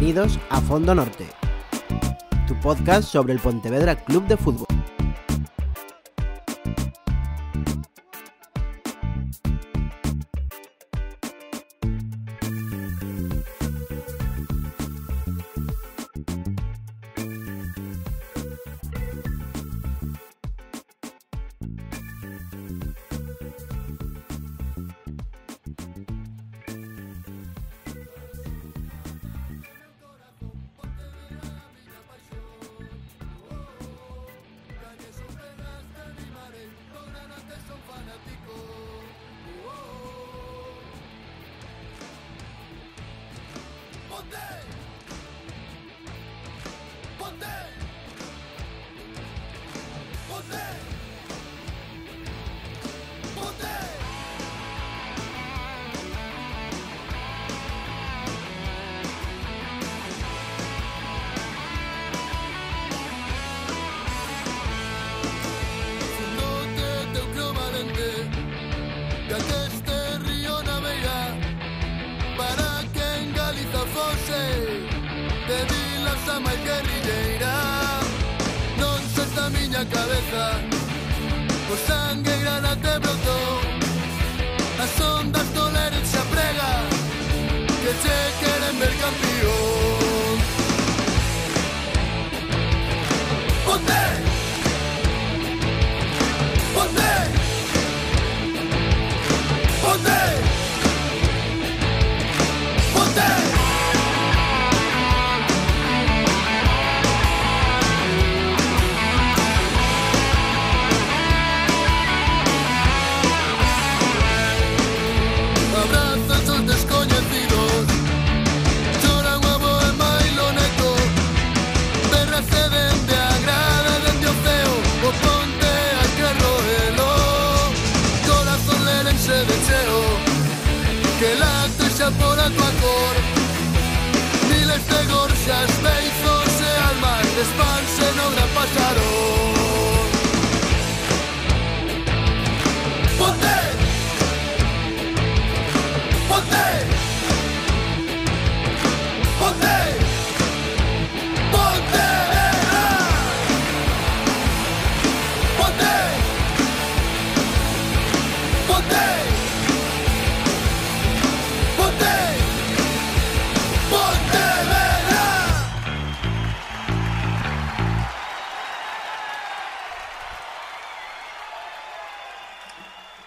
Bienvenidos a Fondo Norte, tu podcast sobre el Pontevedra Club de Fútbol.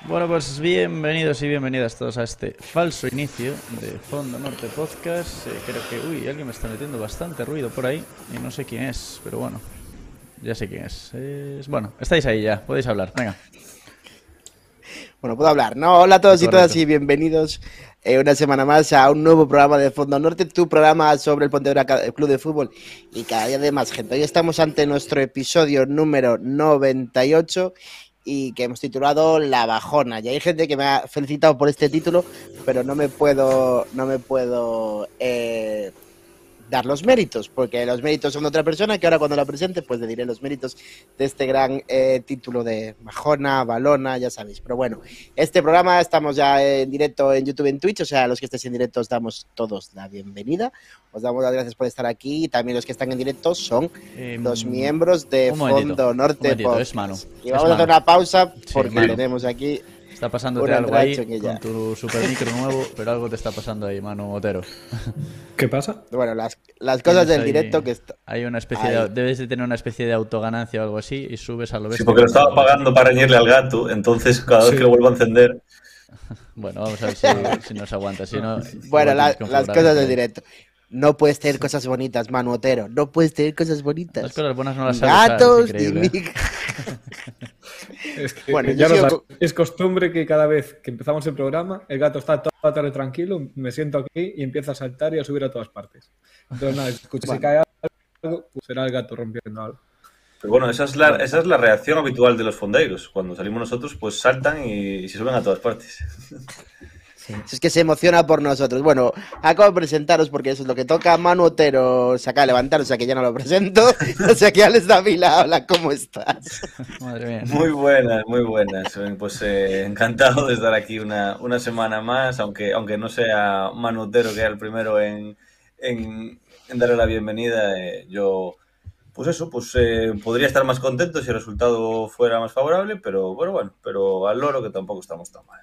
Bueno, pues bienvenidos y bienvenidas todos a este falso inicio de Fondo Norte Podcast. Eh, creo que, uy, alguien me está metiendo bastante ruido por ahí y no sé quién es, pero bueno, ya sé quién es. es... Bueno, estáis ahí ya, podéis hablar, venga. Bueno, puedo hablar, ¿no? Hola a todos y todas y bienvenidos eh, una semana más a un nuevo programa de Fondo Norte, tu programa sobre el Pontevedra Club de Fútbol y cada día de más gente. Hoy estamos ante nuestro episodio número 98 y que hemos titulado La Bajona. Y hay gente que me ha felicitado por este título, pero no me puedo, no me puedo eh, dar los méritos, porque los méritos son de otra persona que ahora cuando la presente pues le diré los méritos de este gran eh, título de Majona, Balona, ya sabéis. Pero bueno, este programa estamos ya en directo en YouTube, en Twitch, o sea, los que estéis en directo os damos todos la bienvenida, os damos las gracias por estar aquí y también los que están en directo son em, los miembros de Fondo Norte. y vamos a hacer una pausa porque tenemos aquí Está pasándote algo ahí con tu supermicro nuevo, pero algo te está pasando ahí, mano Otero. ¿Qué pasa? Bueno, las, cosas del directo que está... Hay una especie debes de tener una especie de autoganancia o algo así y subes a lo Sí, porque lo estaba pagando para añadirle al gato, entonces cada vez que lo vuelvo a encender... Bueno, vamos a ver si, nos aguanta. Si no, bueno, las cosas del directo. No puedes tener cosas bonitas, Manu Otero. No puedes tener cosas bonitas. Las cosas buenas no las Gatos, es, ¿eh? bueno, Es costumbre que cada vez que empezamos el programa, el gato está todo la tranquilo, me siento aquí y empieza a saltar y a subir a todas partes. Entonces, nada, si cae algo, pues será el gato rompiendo algo. Pero bueno, esa es, la, reacción habitual de los fondeiros. Cuando salimos nosotros, pues saltan y se suben a todas partes. Es que se emociona por nosotros. Bueno, acabo de presentaros porque eso es lo que toca. Manu Otero se acaba de levantar, o sea que ya no lo presento. O sea que da Davila, hola, ¿cómo estás? Madre mía. Muy buenas, muy buenas. Pues eh, encantado de estar aquí una, semana más, aunque, aunque no sea Manu Otero que era el primero en, darle la bienvenida. Eh, yo pues eso, pues eh, podría estar más contento si el resultado fuera más favorable, pero bueno, bueno, pero al loro que tampoco estamos tan mal.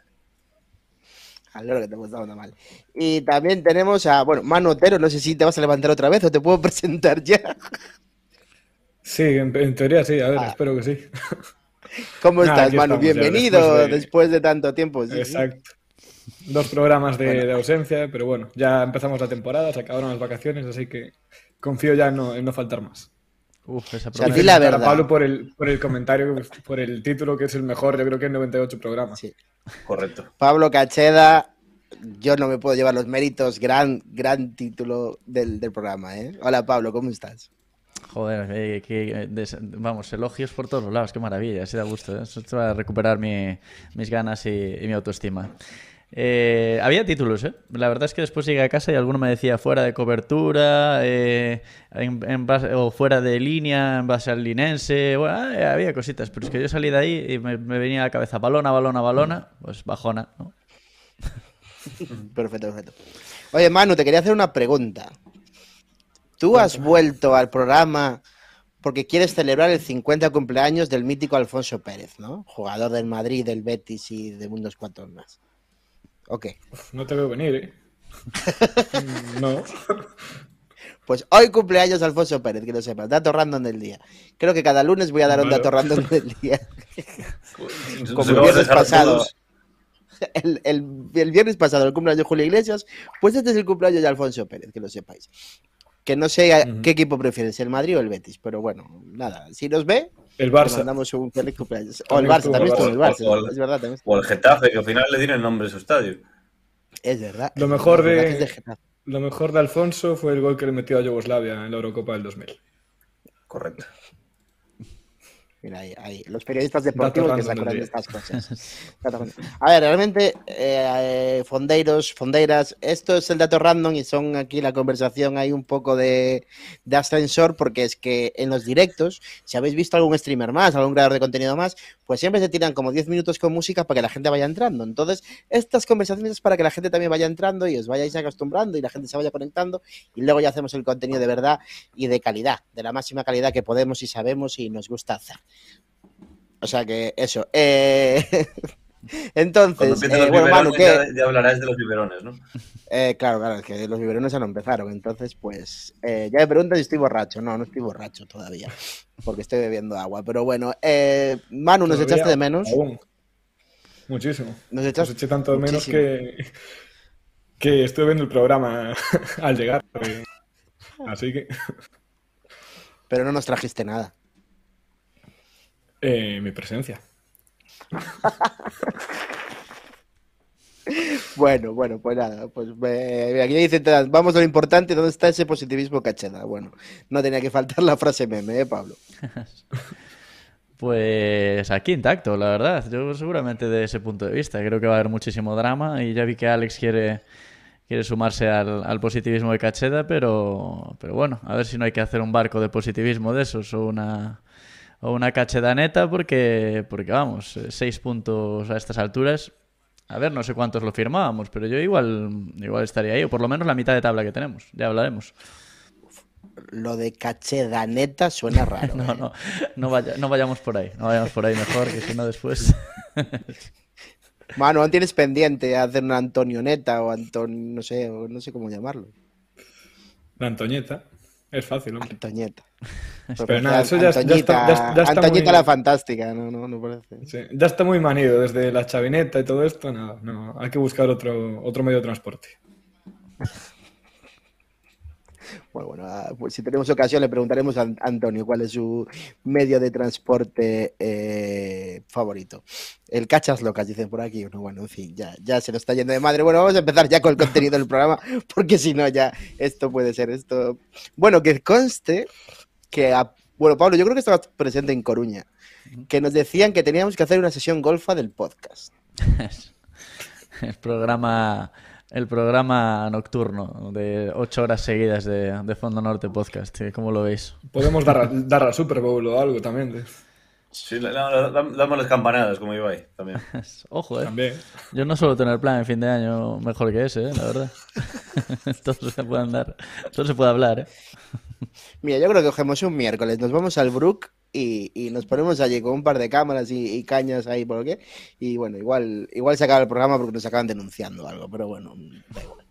Al que te mal. Y también tenemos a, bueno, Mano Otero, no sé si te vas a levantar otra vez o te puedo presentar ya. Sí, en, teoría sí, a ver, ah. espero que sí. ¿Cómo estás, Manu? Bienvenido después de... tanto tiempo. Exacto. Dos programas de, ausencia, pero bueno, ya empezamos la temporada, se acabaron las vacaciones, así que confío ya en no faltar más. Uf, esa la verdad. Pablo por el, por el comentario, por el título que es el mejor, yo creo que en 98 programas. Sí. Correcto. Pablo Cacheda, yo no me puedo llevar los méritos, gran, gran título del, del programa. ¿eh? Hola Pablo, ¿cómo estás? Joder, eh, eh, vamos, elogios por todos lados, qué maravilla, se da gusto. ¿eh? Eso va a recuperar mis ganas y mi autoestima. Eh, había títulos, ¿eh? La verdad es que después llegué a casa y alguno me decía fuera de cobertura eh, o fuera de línea en base al linense. Ah, había cositas, pero es que yo salí de ahí y me, venía a la cabeza balona, balona, balona, pues bajona, Perfecto, perfecto. Oye, Manu, te quería hacer una pregunta. ¿Tú has vuelto al programa porque quieres celebrar el 50 cumpleaños del mítico Alfonso Pérez, ¿no? Jugador del Madrid, del Betis y de Mundos Cuantos más. Ok. no te veo venir, ¿eh? no. Pues hoy cumpleaños Alfonso Pérez, que lo sepas. Dato random del día. Creo que cada lunes voy a dar un dato random del día. Pues, Como el viernes pasado. El, el, viernes pasado, el cumpleaños de Julio Iglesias. Pues este es el cumpleaños de Alfonso Pérez, que lo sepáis. Que no sé qué equipo prefieres, el Madrid o el Betis. Pero bueno, nada. Si nos ve, el Barça. O el Barça, también estuvo el Barça. es verdad, también Getafe, que al final le dieron el nombre de su estadio. Es verdad. lo mejor de Alfonso fue el gol que le metió a Yugoslavia en la Eurocopa del 2000. Correcto. Mira, ahí, Los periodistas deportivos que se acuerdan de estas cosas. A ver, realmente, eh, fondeiros, fondeiras, esto es el dato random y son aquí la conversación, hay un poco de, de ascensor, porque es que en los directos, si habéis visto algún streamer más, algún creador de contenido más, pues siempre se tiran como 10 minutos con música para que la gente vaya entrando. Entonces, estas conversaciones es para que la gente también vaya entrando y os vayáis acostumbrando y la gente se vaya conectando y luego ya hacemos el contenido de verdad y de calidad, de la máxima calidad que podemos y sabemos y nos gusta hacer. O sea que eso. Eh, Entonces, eh, bueno, Manu, ¿qué? Ya, hablarás de los biberones, ¿no? Eh, claro, claro, es que los biberones ya no empezaron. Entonces, pues, eh, ya me preguntas si estoy borracho. No, no estoy borracho todavía, porque estoy bebiendo agua. Pero bueno, Manu, ¿nos echaste de menos? Muchísimo. Nos, echaste... tanto de menos que, que estuve viendo el programa al llegar. Así que. Pero no nos trajiste nada. mi presencia. Bueno, bueno, pues nada, pues aquí dice, vamos a lo importante, ¿dónde está ese positivismo cacheda? Bueno, no tenía que faltar la frase meme, ¿eh, Pablo? Pues aquí intacto, la verdad. Yo seguramente de ese punto de vista. Creo que va a haber muchísimo drama y ya vi que Alex quiere, quiere sumarse al, positivismo de Cacheda, pero, pero bueno, a ver si no hay que hacer un barco de positivismo de esos o una, o una cachedaneta neta porque, porque vamos, eh, seis puntos a estas alturas. A ver, no sé cuántos lo firmábamos, pero yo igual, igual estaría ahí, o por lo menos la mitad de tabla que tenemos. Ya hablaremos. Lo de cachedaneta suena raro. no, ¿eh? no, no, vayamos por ahí. No vayamos por ahí mejor, que si no después. no tienes pendiente hacer una Antonioneta o Anton, no sé, no sé cómo llamarlo. La Antoñeta. Es fácil, hombre. Antoñeta. Pero, nada, eso ya, ya está, ya, la fantástica, no, no, no parece. Sí, ya está muy manido desde la chavineta y todo esto, nada, no, hay que buscar otro, otro medio de transporte. Pues bueno, bueno, ah, pues si tenemos ocasión le preguntaremos a Antonio cuál es su medio de transporte eh, favorito. El cachas locas, dicen por aquí. Bueno, bueno, en fin, ya, ya se nos está yendo de madre. Bueno, vamos a empezar ya con el contenido del programa, porque si no, ya esto puede ser esto. Bueno, que conste que Bueno, Pablo, yo creo que estabas presente en Coruña, que nos decían que teníamos que hacer una sesión golfa del podcast. el programa el programa nocturno de ocho horas seguidas de, de Fondo Norte Podcast. ¿Cómo lo veis? Podemos dar, dar Super Bowl o algo también. Sí, damos las campanadas como Ibai también. Ojo, oh, eh. También. Yo no suelo tener plan en fin de año mejor que ese, eh, la verdad. todo se puede andar, todo se puede hablar, ¿eh? Mira, yo creo que cogemos un miércoles, nos vamos al Brook y, nos ponemos allí con un par de cámaras y, cañas ahí por lo que. Y bueno, igual, igual se acaba el programa porque nos acaban denunciando algo, pero bueno, mm, da igual.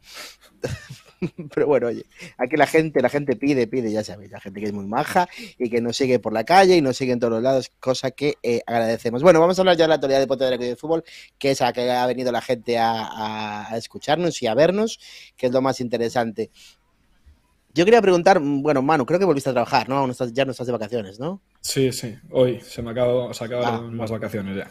pero bueno, oye, aquí la gente, la gente pide, pide, ya sabéis, la gente que es muy maja y que nos sigue por la calle y nos sigue en todos los lados, cosa que eh, agradecemos. Bueno, vamos a hablar ya de la teoría de Pontevedra y de Fútbol, que es a la que ha venido la gente a, escucharnos y a vernos, que es lo más interesante. Yo quería preguntar, bueno, Manu, creo que volviste a trabajar, ¿no? ya no estás de vacaciones, ¿no? Sí, sí, hoy se me acaban, se acabaron más ah. vacaciones ya.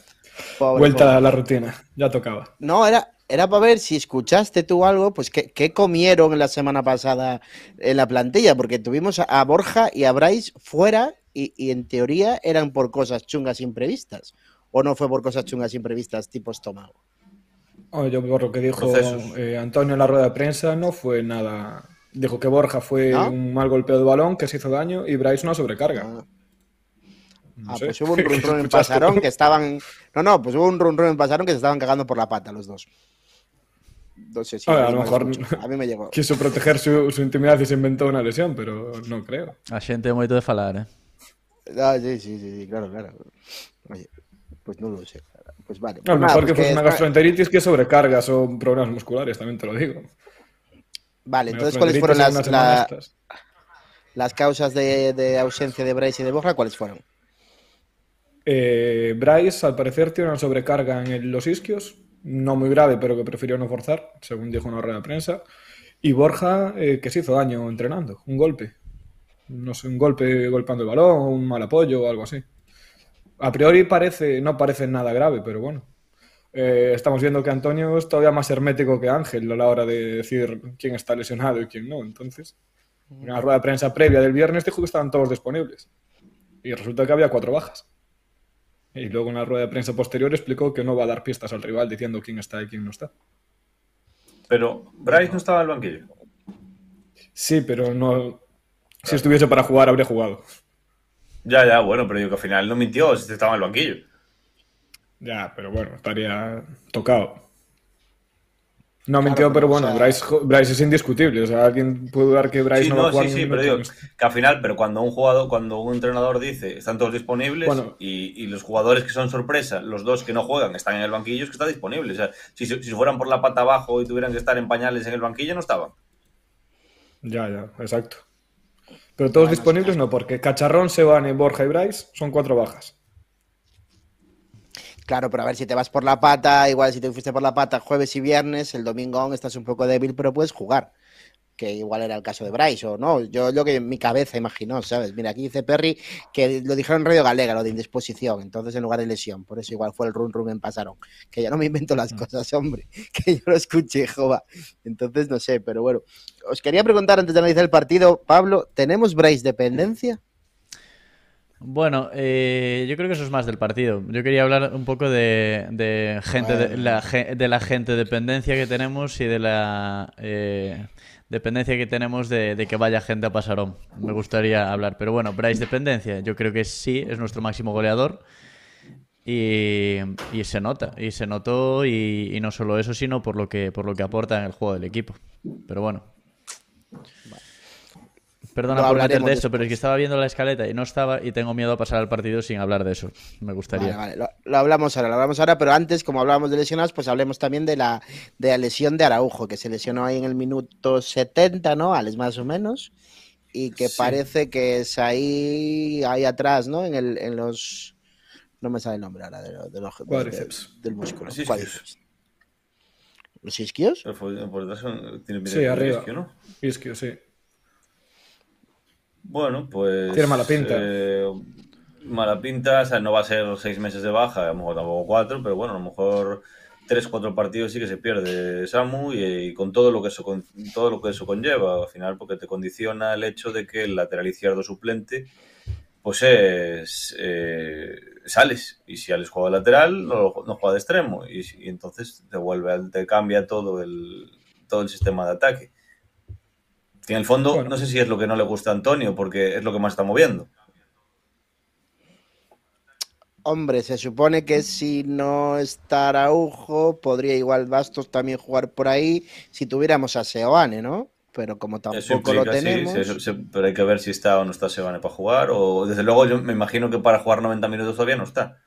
Vuelta a la rutina, ya tocaba. No, era, era para ver si escuchaste tú algo, pues qué, comieron la semana pasada en la plantilla, porque tuvimos a, Borja y a Bryce fuera y, en teoría eran por cosas chungas imprevistas, o no fue por cosas chungas imprevistas tipo estómago. Oh, yo por lo que dijo eh, Antonio en la rueda de prensa no fue nada Dijo que Borja fue un mal golpeo de balón, que se hizo daño y Bryce una sobrecarga. Ah, ah pues hubo un run, run en Pasarón que estaban. No, no, pues hubo un run, run en Pasarón que se estaban cagando por la pata los dos. No sé si a, lo mejor a mí me llegó. quiso proteger su, intimidad y se inventó una lesión, pero no creo. La gente momento de falar, eh? Ah, sí, sí, sí, claro, claro. pues no lo sé. Pues vale. A lo pues mejor pues que, fue una gastroenteritis que sobrecarga, son problemas musculares, también te lo digo. Vale, entonces, ¿cuáles fueron las, causas de, ausencia de Bryce y de Borja? ¿Cuáles fueron? Eh, Bryce, al parecer, tiene una sobrecarga en los isquios, no muy grave, pero que prefirió no forzar, según dijo una rueda de prensa. Y Borja, eh, que se hizo daño entrenando, un golpe. No sé, un golpe golpeando el balón, un mal apoyo o algo así. A priori parece, no parece nada grave, pero bueno, eh, estamos viendo que Antonio es todavía más hermético que Ángel a la hora de decir quién está lesionado y quién no. Entonces, mm. en la rueda de prensa previa del viernes dijo que estaban todos disponibles. Y resulta que había cuatro bajas. Y luego en la rueda de prensa posterior explicó que no va a dar pistas al rival diciendo quién está y quién no está. Pero Bryce no estaba en el banquillo. Sí, pero no. Si estuviese para jugar, habría jugado. Ya, ya, bueno, pero yo que al final no mintió, si estaba en el banquillo. Ya, pero bueno, estaría tocado. No, mintió, pero bueno, Bryce, Bryce, es indiscutible. O sea, alguien puede dudar que Bryce no, va a jugar Sí, sí, pero digo, que al final, pero cuando un jugador, cuando un entrenador dice están todos disponibles y, los jugadores que son sorpresa, los dos que no juegan, están en el banquillo, es que está disponible O sea, si, fueran por la pata abajo y tuvieran que estar en pañales en el banquillo, no estaban. Ya, ya, exacto. Pero todos disponibles no, porque Cacharrón, Sebane, Borja y Bryce son cuatro bajas. Claro, pero a ver, si te vas por la pata, igual si te fuiste por la pata jueves y viernes, el domingo aún estás un poco débil, pero puedes jugar. Que igual era el caso de Bryce, o no. Yo lo que en mi cabeza imaginó, ¿sabes? Mira, aquí dice Perry que lo dijeron en Radio Galega, lo de indisposición, entonces en lugar de lesión. Por eso igual fue el run run en Pasaron. Que ya no me invento las mm. cosas, hombre. Que yo lo escuché, jova. Entonces no sé, pero bueno. Os quería preguntar antes de analizar el partido, Pablo, ¿tenemos Bryce dependencia? Bueno, eh, yo creo que eso es más del partido. Yo quería hablar un poco de, gente, de, la, gente dependencia que tenemos y de la eh, dependencia que tenemos de, que vaya gente a Pasarón. Me gustaría hablar. Pero bueno, Bryce dependencia. Yo creo que sí, es nuestro máximo goleador. Y, se nota, y se notó, y, y, no solo eso, sino por lo que por lo que aporta en el juego del equipo. Pero bueno, Perdona no por meter de eso, pero es que estaba viendo la escaleta y no estaba y tengo miedo a pasar al partido sin hablar de eso. Me gustaría. Lo, hablamos ahora, lo hablamos ahora, pero antes, como hablábamos de lesionados, pues hablemos también de la, de la lesión de Araujo, que se lesionó ahí en el minuto 70, ¿no? Alex, más o menos. Y que parece que es ahí, ahí atrás, ¿no? En, el, en los... No me sabe el nombre ahora de, los... del músculo. Sí, ¿Los isquios? Por, sí, arriba. Isquio, sí. Bueno, pues. Tiene mala pinta. Eh, mala pinta, o sea, no va a ser seis meses de baja, a lo mejor tampoco cuatro, pero bueno, a lo mejor tres, cuatro partidos sí que se pierde Samu y, con todo lo que eso con todo lo que eso conlleva, al final, porque te condiciona el hecho de que el lateral izquierdo suplente, pues es eh, sales. Y si Alex juega lateral, no, juega de extremo. Y, entonces te vuelve, te cambia todo el todo el sistema de ataque en el fondo, no sé si es lo que no le gusta a Antonio, porque es lo que más está moviendo. Hombre, se supone que si no está Araujo, podría igual Bastos también jugar por ahí si tuviéramos a Seoane, ¿no? Pero como tampoco lo tenemos. pero hay que ver si está o no está Seoane para jugar. O desde luego, yo me imagino que para jugar 90 minutos todavía no está.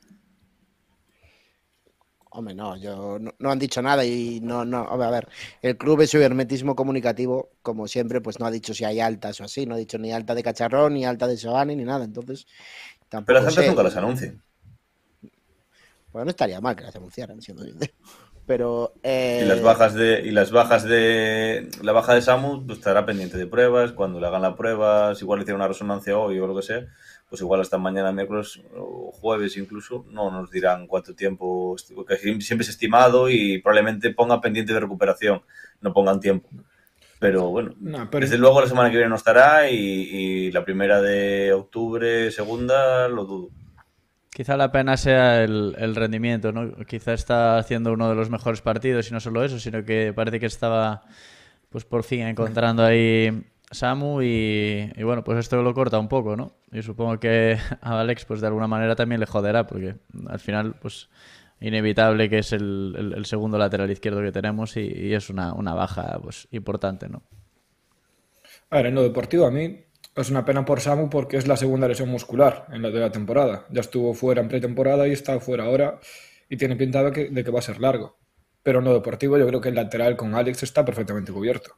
Hombre, no, yo, no, han dicho nada y no, no, a ver, el club es su hermetismo comunicativo, como siempre, pues no ha dicho si hay altas o así, no ha dicho ni alta de Cacharrón, ni alta de Sobani, ni nada, entonces tampoco Pero las altas nunca las anuncian. Bueno, no estaría mal que las anunciaran, siendo yo Pero, eh, Y las bajas de. Y las bajas de. La baja de Samu pues, estará pendiente de pruebas. Cuando le hagan las pruebas, igual le hicieron una resonancia hoy o lo que sea pues igual hasta mañana miércoles o jueves incluso no nos dirán cuánto tiempo, siempre es estimado y probablemente ponga pendiente de recuperación, no pongan tiempo. Pero bueno, desde luego la semana que viene no estará y, la primera de octubre, segunda, lo dudo. Quizá la pena sea el, el, rendimiento, ¿no? Quizá está haciendo uno de los mejores partidos y no solo eso, sino que parece que estaba pues por fin encontrando ahí Samu y, bueno, pues esto lo corta un poco, ¿no? Y supongo que a Alex pues de alguna manera también le joderá porque al final pues inevitable que es el, segundo lateral izquierdo que tenemos y, es una, baja pues importante, ¿no? A ver, en lo deportivo a mí es una pena por Samu porque es la segunda lesión muscular en la de la temporada. Ya estuvo fuera en pretemporada y está fuera ahora y tiene pintado que, de que va a ser largo. Pero en lo deportivo yo creo que el lateral con Alex está perfectamente cubierto.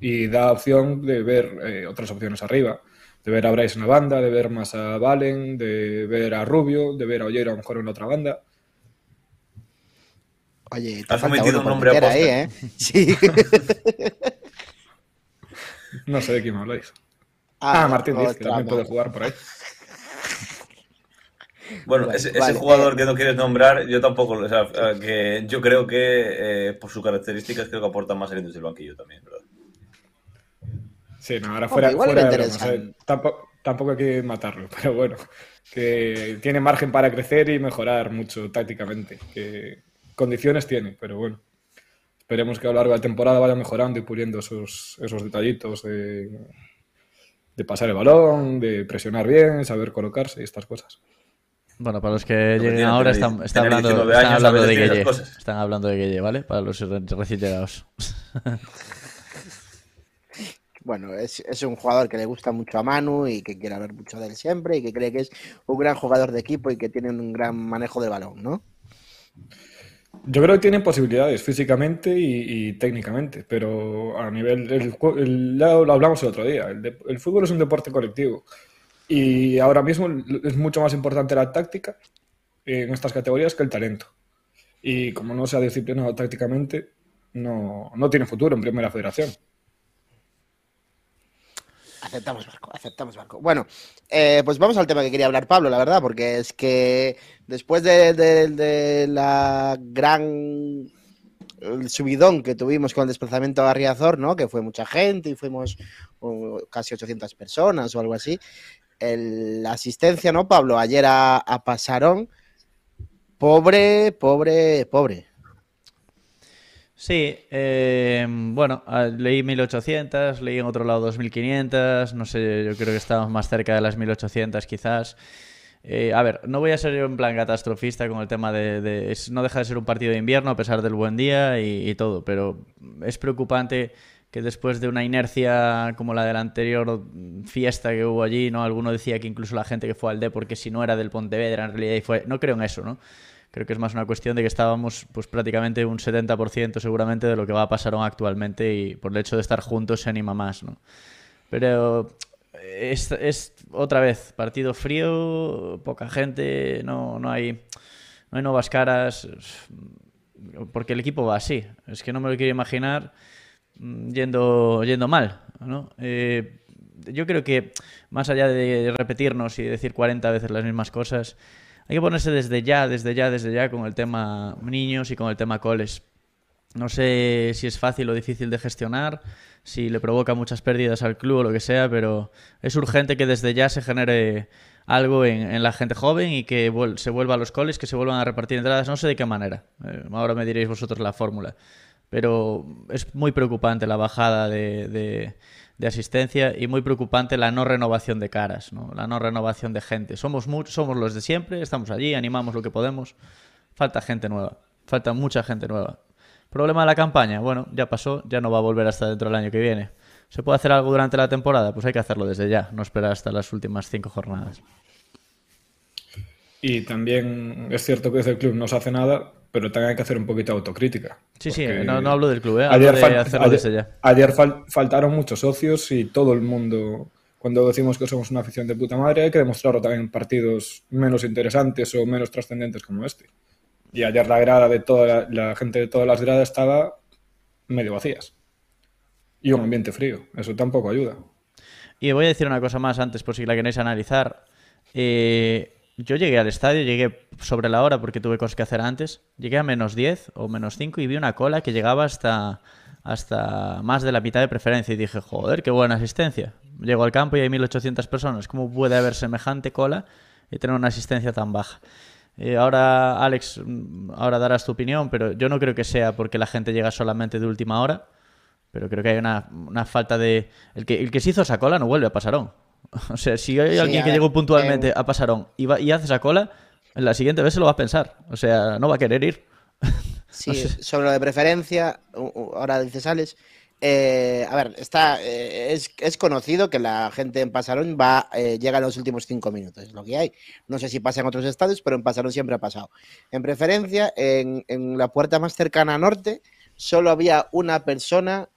Y da opción de ver eh, otras opciones arriba, de ver a Bryce en la banda, de ver más a Valen, de ver a Rubio, de ver a Ollero a lo mejor en otra banda. Oye, te has metido un nombre a ahí, ¿eh? Sí. no sé de quién me habláis. Ah, ah Martín dice que también puede jugar por ahí. Bueno, ese, jugador eh. que no quieres nombrar, yo tampoco. O sea, eh, que yo creo que por sus características, creo que aporta más el del banquillo también, ¿verdad? Sí, no, ahora fuera, de tampoco, hay que matarlo, pero bueno, que tiene margen para crecer y mejorar mucho tácticamente. condiciones tiene, pero bueno. Esperemos que a lo largo de la temporada vaya mejorando y puliendo esos, esos detallitos de, de pasar el balón, de presionar bien, saber colocarse y estas cosas. Bueno, para los que lleguen ahora, están, hablando, están, hablando de Guille, están, hablando, de Guille. ¿vale? Para los recién llegados. Bueno, es, es, un jugador que le gusta mucho a Manu y que quiere hablar mucho de él siempre y que cree que es un gran jugador de equipo y que tiene un gran manejo de balón, ¿no? Yo creo que tiene posibilidades físicamente y, técnicamente, pero a nivel. El, lo hablamos el otro día. El, fútbol es un deporte colectivo y ahora mismo es mucho más importante la táctica en estas categorías que el talento. Y como no se ha disciplinado tácticamente, no, no tiene futuro en Primera Federación. Aceptamos barco, aceptamos barco. Bueno, eh, pues vamos al tema que quería hablar Pablo, la verdad, porque es que después de, la gran subidón que tuvimos con el desplazamiento a Riazor, ¿no? Que fue mucha gente y fuimos uh, casi 800 personas o algo así. la asistencia, ¿no, Pablo? Ayer a, a Pasarón, pobre, pobre, pobre. Sí, eh, bueno, leí 1800, leí en otro lado 2500, no sé, yo creo que estamos más cerca de las 1800 quizás. Eh, a ver, no voy a ser yo en plan catastrofista con el tema de... no deja de ser un partido de invierno a pesar del buen día y, y, todo, pero es preocupante que después de una inercia como la de la anterior fiesta que hubo allí, ¿no? Alguno decía que incluso la gente que fue al D porque si no era del Pontevedra en realidad y fue... No creo en eso, ¿no? Creo que es más una cuestión de que estábamos pues prácticamente un 70% seguramente de lo que va a pasar actualmente y por el hecho de estar juntos se anima más, ¿no? Pero eh, es, es otra vez, partido frío, poca gente, no, no, hay, no hay nuevas caras, porque el equipo va así. Es que no me lo quiero imaginar mm, yendo, yendo mal, ¿no? Eh, yo creo que más allá de repetirnos y decir 40 veces las mismas cosas, hay que ponerse desde ya, desde ya, desde ya con el tema niños y con el tema coles. No sé si es fácil o difícil de gestionar, si le provoca muchas pérdidas al club o lo que sea, pero es urgente que desde ya se genere algo en, la gente joven y que se vuelva a los coles, que se vuelvan a repartir entradas, no sé de qué manera. Eh, ahora me diréis vosotros la fórmula. Pero es muy preocupante la bajada de de asistencia y muy preocupante la no renovación de caras, ¿no? la no renovación de gente. Somos, somos los de siempre, estamos allí, animamos lo que podemos. Falta gente nueva, falta mucha gente nueva. Problema de la campaña, bueno, ya pasó, ya no va a volver hasta dentro del año que viene. ¿Se puede hacer algo durante la temporada? Pues hay que hacerlo desde ya, no esperar hasta las últimas cinco jornadas. Y también es cierto que desde el club no se hace nada, pero también hay que hacer un poquito de autocrítica. Sí, sí, no, hablo del club, ¿eh? Ayer, ayer faltaron muchos socios y todo el mundo, cuando decimos que somos una afición de puta madre, hay que demostrarlo también en partidos menos interesantes o menos trascendentes como este. Y ayer la grada de toda la, gente de todas las gradas estaba medio vacías. Y un ambiente frío, eso tampoco ayuda. Y voy a decir una cosa más antes, por si la queréis analizar. Eh, yo llegué al estadio, llegué sobre la hora porque tuve cosas que hacer antes. Llegué a menos 10 o menos 5 y vi una cola que llegaba hasta, hasta más de la mitad de preferencia. Y dije, joder, qué buena asistencia. Llego al campo y hay 1.800 personas. ¿Cómo puede haber semejante cola y tener una asistencia tan baja? Eh, ahora, Alex, mm, ahora darás tu opinión, pero yo no creo que sea porque la gente llega solamente de última hora. Pero creo que hay una, una falta de... El que, el que se hizo esa cola no vuelve a Pasarón. O sea, si hay alguien que llegó puntualmente eh, a Pasarón y, va, y hace esa cola, en la siguiente vez se lo va a pensar. O sea, no va a querer ir. Sí, sobre lo de preferencia, ahora dices Alex. Eh, a ver, está, eh, es, conocido que la gente en Pasarón va, llega en los últimos cinco minutos, es lo que hay. No sé si pasa en otros estadios, pero en Pasarón siempre ha pasado. En preferencia, en, la puerta más cercana a norte, solo había una persona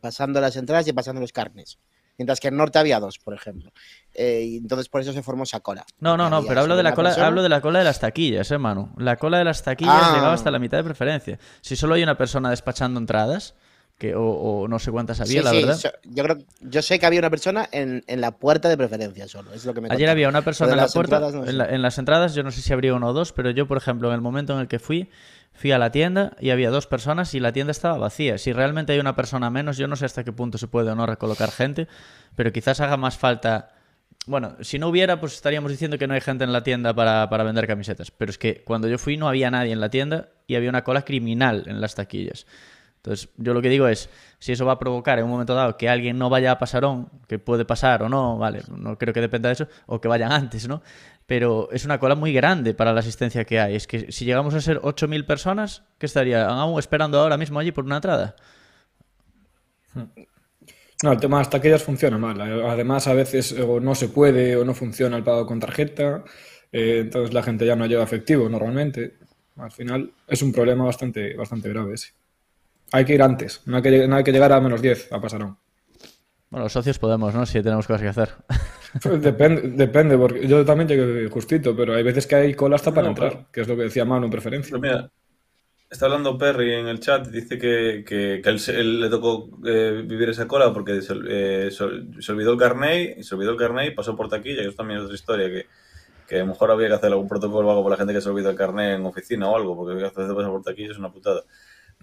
pasando las entradas y pasando los carnes mientras que en norte había dos, por ejemplo. Eh, y entonces por eso se formó esa cola. No, no, no, pero hablo de, la cola, hablo de la cola de las taquillas, hermano. Eh, la cola de las taquillas ah. llegaba hasta la mitad de preferencia. Si solo hay una persona despachando entradas, que, o, no sé cuántas había, la verdad. yo creo, yo sé que había una persona en, la puerta de preferencia solo, es lo que me Ayer había una persona en la puerta, en, en, las entradas, yo no sé si habría uno o dos, pero yo, por ejemplo, en el momento en el que fui, Fui a la tienda y había dos personas y la tienda estaba vacía. Si realmente hay una persona menos, yo no sé hasta qué punto se puede o no recolocar gente, pero quizás haga más falta... Bueno, si no hubiera, pues estaríamos diciendo que no hay gente en la tienda para, para vender camisetas. Pero es que cuando yo fui no había nadie en la tienda y había una cola criminal en las taquillas. Entonces, yo lo que digo es, si eso va a provocar en un momento dado que alguien no vaya a pasarón, que puede pasar o no, vale, no creo que dependa de eso, o que vayan antes, ¿no? Pero es una cola muy grande para la asistencia que hay. Es que si llegamos a ser 8.000 personas, ¿qué estarían aún esperando ahora mismo allí por una entrada? Hmm. No, el tema de las funciona mal. Además, a veces eh, o no se puede o no funciona el pago con tarjeta. Eh, entonces la gente ya no lleva efectivo normalmente. Al final es un problema bastante, bastante grave ese. Sí. Hay que ir antes, no hay que, llegar a menos 10 a pasar Bueno, los socios podemos, ¿no? Si tenemos cosas que hacer. Pues depende, depende, porque yo también llegué justito, pero hay veces que hay cola hasta para entrar, que es lo que decía Manu en preferencia. mira, está hablando Perry en el chat, dice que, que, él, le tocó eh, vivir esa cola porque se, eh, olvidó el y se olvidó el carnet y pasó por taquilla, que eso también es otra historia, que, que a lo mejor había que hacer algún protocolo o para la gente que se olvidó el carnet en oficina o algo, porque veces pasa por taquilla es una putada.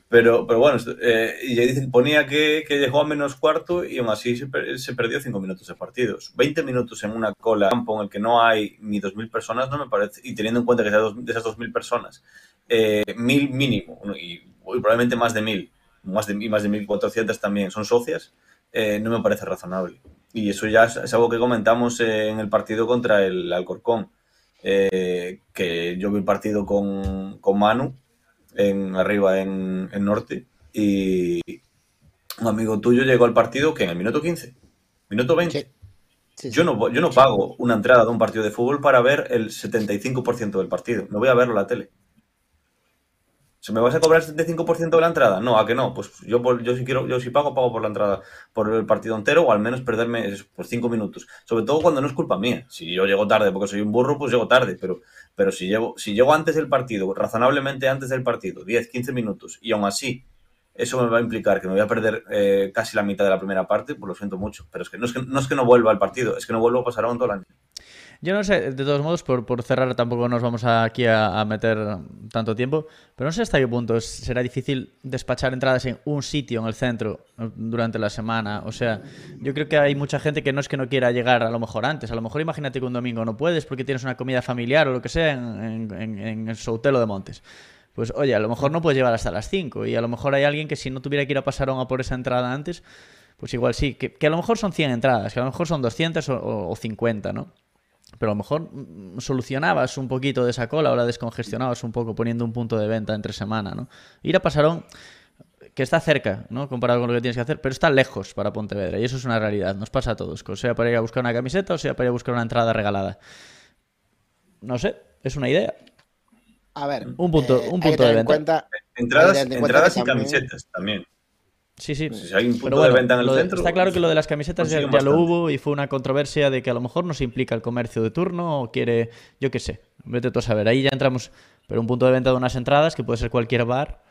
Pero, pero bueno, eh, y dicen, ponía que, llegó a menos cuarto y aún así se, perdió cinco minutos de partidos. Veinte minutos en una cola, campo en el que no hay ni dos mil personas, no me parece, y teniendo en cuenta que de esas dos mil personas, eh, mil mínimo, y, probablemente más de mil, más de, y más de mil cuatrocientas también son socias, eh, no me parece razonable. Y eso ya es, algo que comentamos en el partido contra el Alcorcón, que yo vi el partido con, con Manu en, arriba en, en Norte, y un amigo tuyo llegó al partido que en el minuto 15, minuto 20. Yo, no, yo no pago una entrada de un partido de fútbol para ver el 75% del partido. No voy a verlo en la tele. ¿Se me vas a cobrar el 75% de la entrada? No, ¿a que no? Pues yo, yo si quiero, yo si pago, pago por la entrada, por el partido entero o al menos perderme por cinco minutos. Sobre todo cuando no es culpa mía. Si yo llego tarde porque soy un burro, pues llego tarde. Pero pero si, llevo, si llego antes del partido, razonablemente antes del partido, 10, 15 minutos, y aún así eso me va a implicar que me voy a perder eh, casi la mitad de la primera parte, pues lo siento mucho. Pero es que no es que no, es que no vuelva al partido, es que no vuelvo a pasar a un el año. Yo no sé, de todos modos, por, cerrar tampoco nos vamos aquí a, meter tanto tiempo, pero no sé hasta qué punto será difícil despachar entradas en un sitio, en el centro, durante la semana. O sea, yo creo que hay mucha gente que no es que no quiera llegar a lo mejor antes. A lo mejor imagínate que un domingo no puedes porque tienes una comida familiar o lo que sea en, el Soutelo de Montes. Pues oye, a lo mejor no puedes llevar hasta las 5 y a lo mejor hay alguien que si no tuviera que ir a pasar a por esa entrada antes, pues igual sí, que, a lo mejor son 100 entradas, que a lo mejor son 200 o, o 50, ¿no? pero a lo mejor mm, solucionabas un poquito de esa cola ahora descongestionabas un poco poniendo un punto de venta entre semana, ¿no? Ir a Pasarón que está cerca, ¿no? Comparado con lo que tienes que hacer, pero está lejos para Pontevedra y eso es una realidad, nos pasa a todos, sea para ir a buscar una camiseta o sea para ir a buscar una entrada regalada. No sé, es una idea. A ver, un punto, un eh, punto de venta. entradas, y camisetas también. Sí, sí. hay un punto de venta en el centro. Está claro que lo de las pues, camisetas ya, lo hubo y fue una controversia de que a lo mejor no se implica el comercio de turno o quiere, yo qué sé, vete tú a saber. Ahí ya entramos. Pero un punto de venta de unas entradas que puede ser cualquier bar.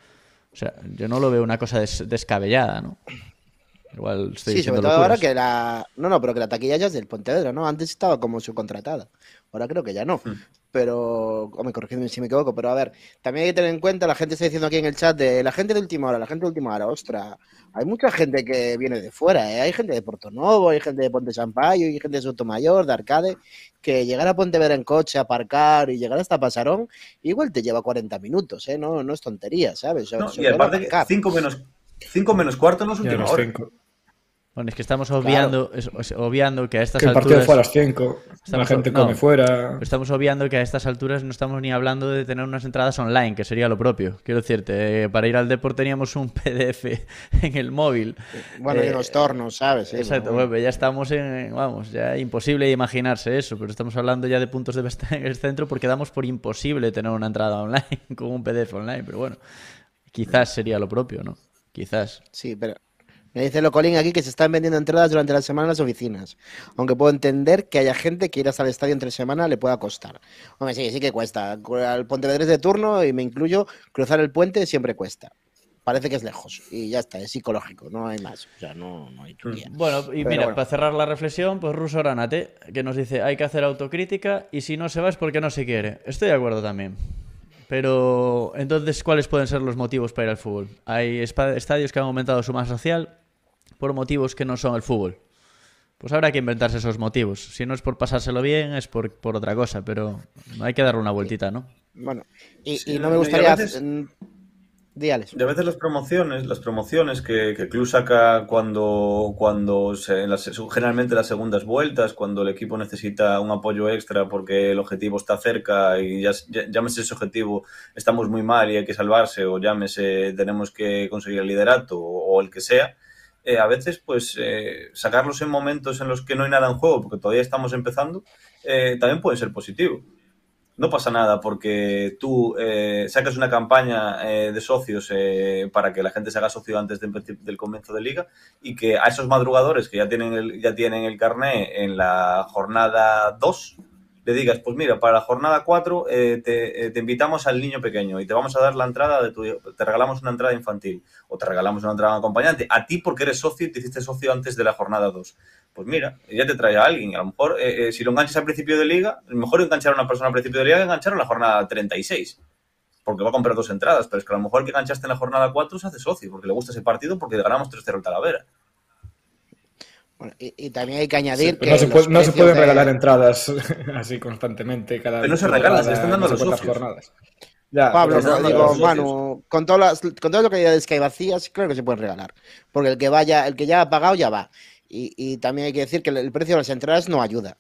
O sea, yo no lo veo una cosa descabellada, ¿no? Igual estoy sí, sobre todo ahora que la. No, no, pero que la taquilla ya es del Pontevedra, ¿no? Antes estaba como subcontratada. Ahora creo que ya no. Hmm. Pero, me corregidme si me equivoco, pero a ver, también hay que tener en cuenta, la gente está diciendo aquí en el chat, de la gente de última hora, la gente de última hora, ostra, hay mucha gente que viene de fuera, ¿eh? hay gente de Porto Novo, hay gente de Ponte Sampaio, hay gente de Sotomayor, de Arcade, que llegar a Pontevedra en coche, aparcar y llegar hasta Pasarón, igual te lleva 40 minutos, ¿eh? no, no es tontería, ¿sabes? y aparte, 5 menos, cinco menos cuarto no es últimos hora. Bueno, es que estamos obviando, que a estas que el partido fue a las 5, la gente come fuera. Estamos obviando que a estas alturas no estamos ni hablando de tener unas entradas online, que sería lo propio. Quiero decirte, eh, para ir al deporte teníamos un PDF en el móvil. Bueno, y eh, los tornos, ¿sabes? exacto, ya estamos en. Vamos, ya imposible imaginarse eso, pero estamos hablando ya de puntos de venta en el centro porque damos por imposible tener una entrada online con un PDF online, pero bueno, quizás sería lo propio, ¿no? Quizás. Sí, pero me dice Locolín aquí que se están vendiendo entradas durante la semana en las oficinas. Aunque puedo entender que haya gente que ir hasta el estadio entre semana le pueda costar. Hombre, sí, sí que cuesta. Al Pontevedrés de turno, y me incluyo, cruzar el puente siempre cuesta. Parece que es lejos y ya está, es psicológico, no hay más. O sea, no, no hay mm, Bueno, y mira, para cerrar la reflexión, pues Ruso Aranate, que nos dice, hay que hacer autocrítica y si no se va es porque no se quiere. Estoy de acuerdo también. Pero entonces, ¿cuáles pueden ser los motivos para ir al fútbol? Hay estadios que han aumentado su masa social, por motivos que no son el fútbol. Pues habrá que inventarse esos motivos. Si no es por pasárselo bien, es por, por otra cosa, pero hay que darle una vueltita, ¿no? Bueno, y, no me gustaría... Mm, Díales. Y a veces las promociones, las promociones que, que Club saca cuando, cuando se, generalmente las segundas vueltas, cuando el equipo necesita un apoyo extra porque el objetivo está cerca y ya, ya, llámese ese objetivo, estamos muy mal y hay que salvarse, o llámese tenemos que conseguir el liderato o el que sea, eh, a veces pues eh, sacarlos en momentos en los que no hay nada en juego, porque todavía estamos empezando, eh, también puede ser positivo. No pasa nada porque tú sacas una campaña de socios para que la gente se haga socio antes del comienzo de liga y que a esos madrugadores que ya tienen el, ya tienen el carné en la jornada 2, le digas, pues mira, para la jornada 4 eh, eh, te, invitamos al niño pequeño y te vamos a dar la entrada de tu te regalamos una entrada infantil o te regalamos una entrada acompañante. A ti porque eres socio y te hiciste socio antes de la jornada 2. Pues mira, ya te trae a alguien. A lo mejor, eh, si lo enganchas al principio de liga, mejor enganchar a una persona al principio de liga que enganchar a la jornada 36. Porque va a comprar dos entradas, pero es que a lo mejor que enganchaste en la jornada 4 se hace socio, porque le gusta ese partido, porque ganamos 3-0 al Talavera y, también hay que añadir que. No se, pueden regalar entradas así constantemente cada Pero no se regalan, se están dando las jornadas. Pablo, digo, con todas, las, con todas las localidades que hay vacías, creo que se pueden regalar. Porque el que vaya, el que ya ha pagado, ya va. Y, también hay que decir que el, precio de las entradas no ayuda.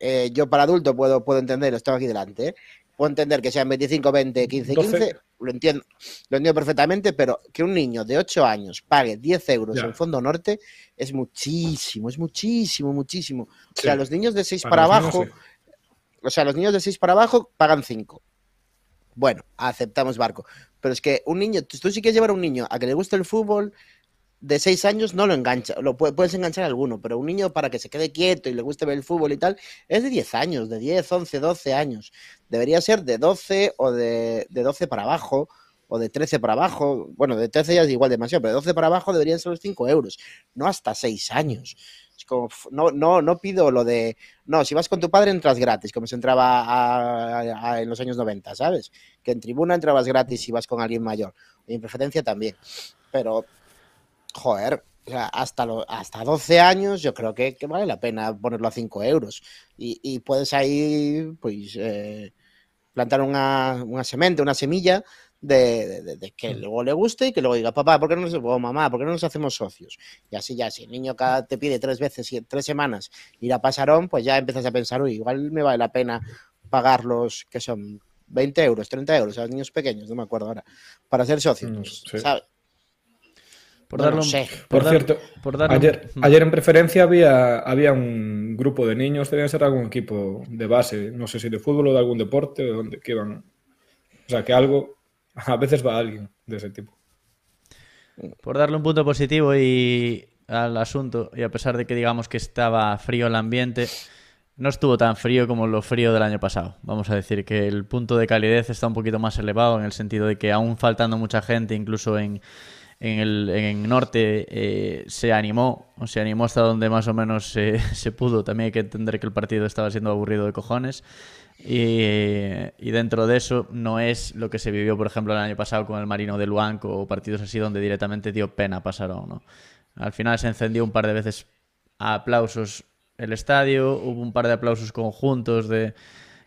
Eh, yo para adulto puedo, puedo entender, estoy aquí delante, ¿eh? Puedo entender que sean 25, 20, 15, 15, lo entiendo, lo entiendo perfectamente, pero que un niño de 8 años pague 10 euros en Fondo Norte es muchísimo, es muchísimo, muchísimo. O sea, los niños de 6 para, abajo, o sea, los niños de 6 para abajo pagan 5. Bueno, aceptamos barco. Pero es que un niño, tú sí quieres llevar a un niño a que le guste el fútbol, de 6 años no lo engancha, lo puedes enganchar a alguno, pero un niño para que se quede quieto y le guste ver el fútbol y tal, es de 10 años, de 10, 11, 12 años. Debería ser de 12 o de, 12 para abajo, o de 13 para abajo. Bueno, de 13 ya es igual demasiado, pero de 12 para abajo deberían ser los 5 euros, no hasta 6 años. no, no, no pido lo de, no, si vas con tu padre entras gratis, como se entraba en los años 90, ¿sabes? Que en tribuna entrabas gratis si vas con alguien mayor. Y en preferencia también. Pero joder, hasta, hasta 12 años yo creo que, vale la pena ponerlo a 5 euros. Y, puedes ahí, pues, eh, plantar una, semente, una semilla de, que mm. luego le guste y que luego diga, papá, ¿por qué no nos, oh, mamá, ¿por qué no nos hacemos socios? Y así ya, si el niño te pide tres veces, tres semanas y la pasarón, pues ya empiezas a pensar, uy, igual me vale la pena pagarlos, que son 20 euros, 30 euros a los niños pequeños, no me acuerdo ahora, para ser socios. Mm, por Por, cierto, ayer, mm. ayer, en preferencia había, había un grupo de niños, que ser algún equipo de base, no sé si de fútbol o de algún deporte, de donde que iban. O sea, que algo, a veces va alguien de ese tipo. Por darle un punto positivo y al asunto, y a pesar de que digamos que estaba frío el ambiente, no estuvo tan frío como lo frío del año pasado. Vamos a decir que el punto de calidez está un poquito más elevado en el sentido de que aún faltando mucha gente, incluso en en el, norte eh, se animó, se animó hasta donde más o menos se pudo. También hay que entender que el partido estaba siendo aburrido de cojones. Eh, y, dentro de eso no es lo que se vivió, por ejemplo, el año pasado con el Marino de Luanco o partidos así donde directamente dio pena pasar a ¿no? Al final se encendió un par de veces a aplausos el estadio, hubo un par de aplausos conjuntos de,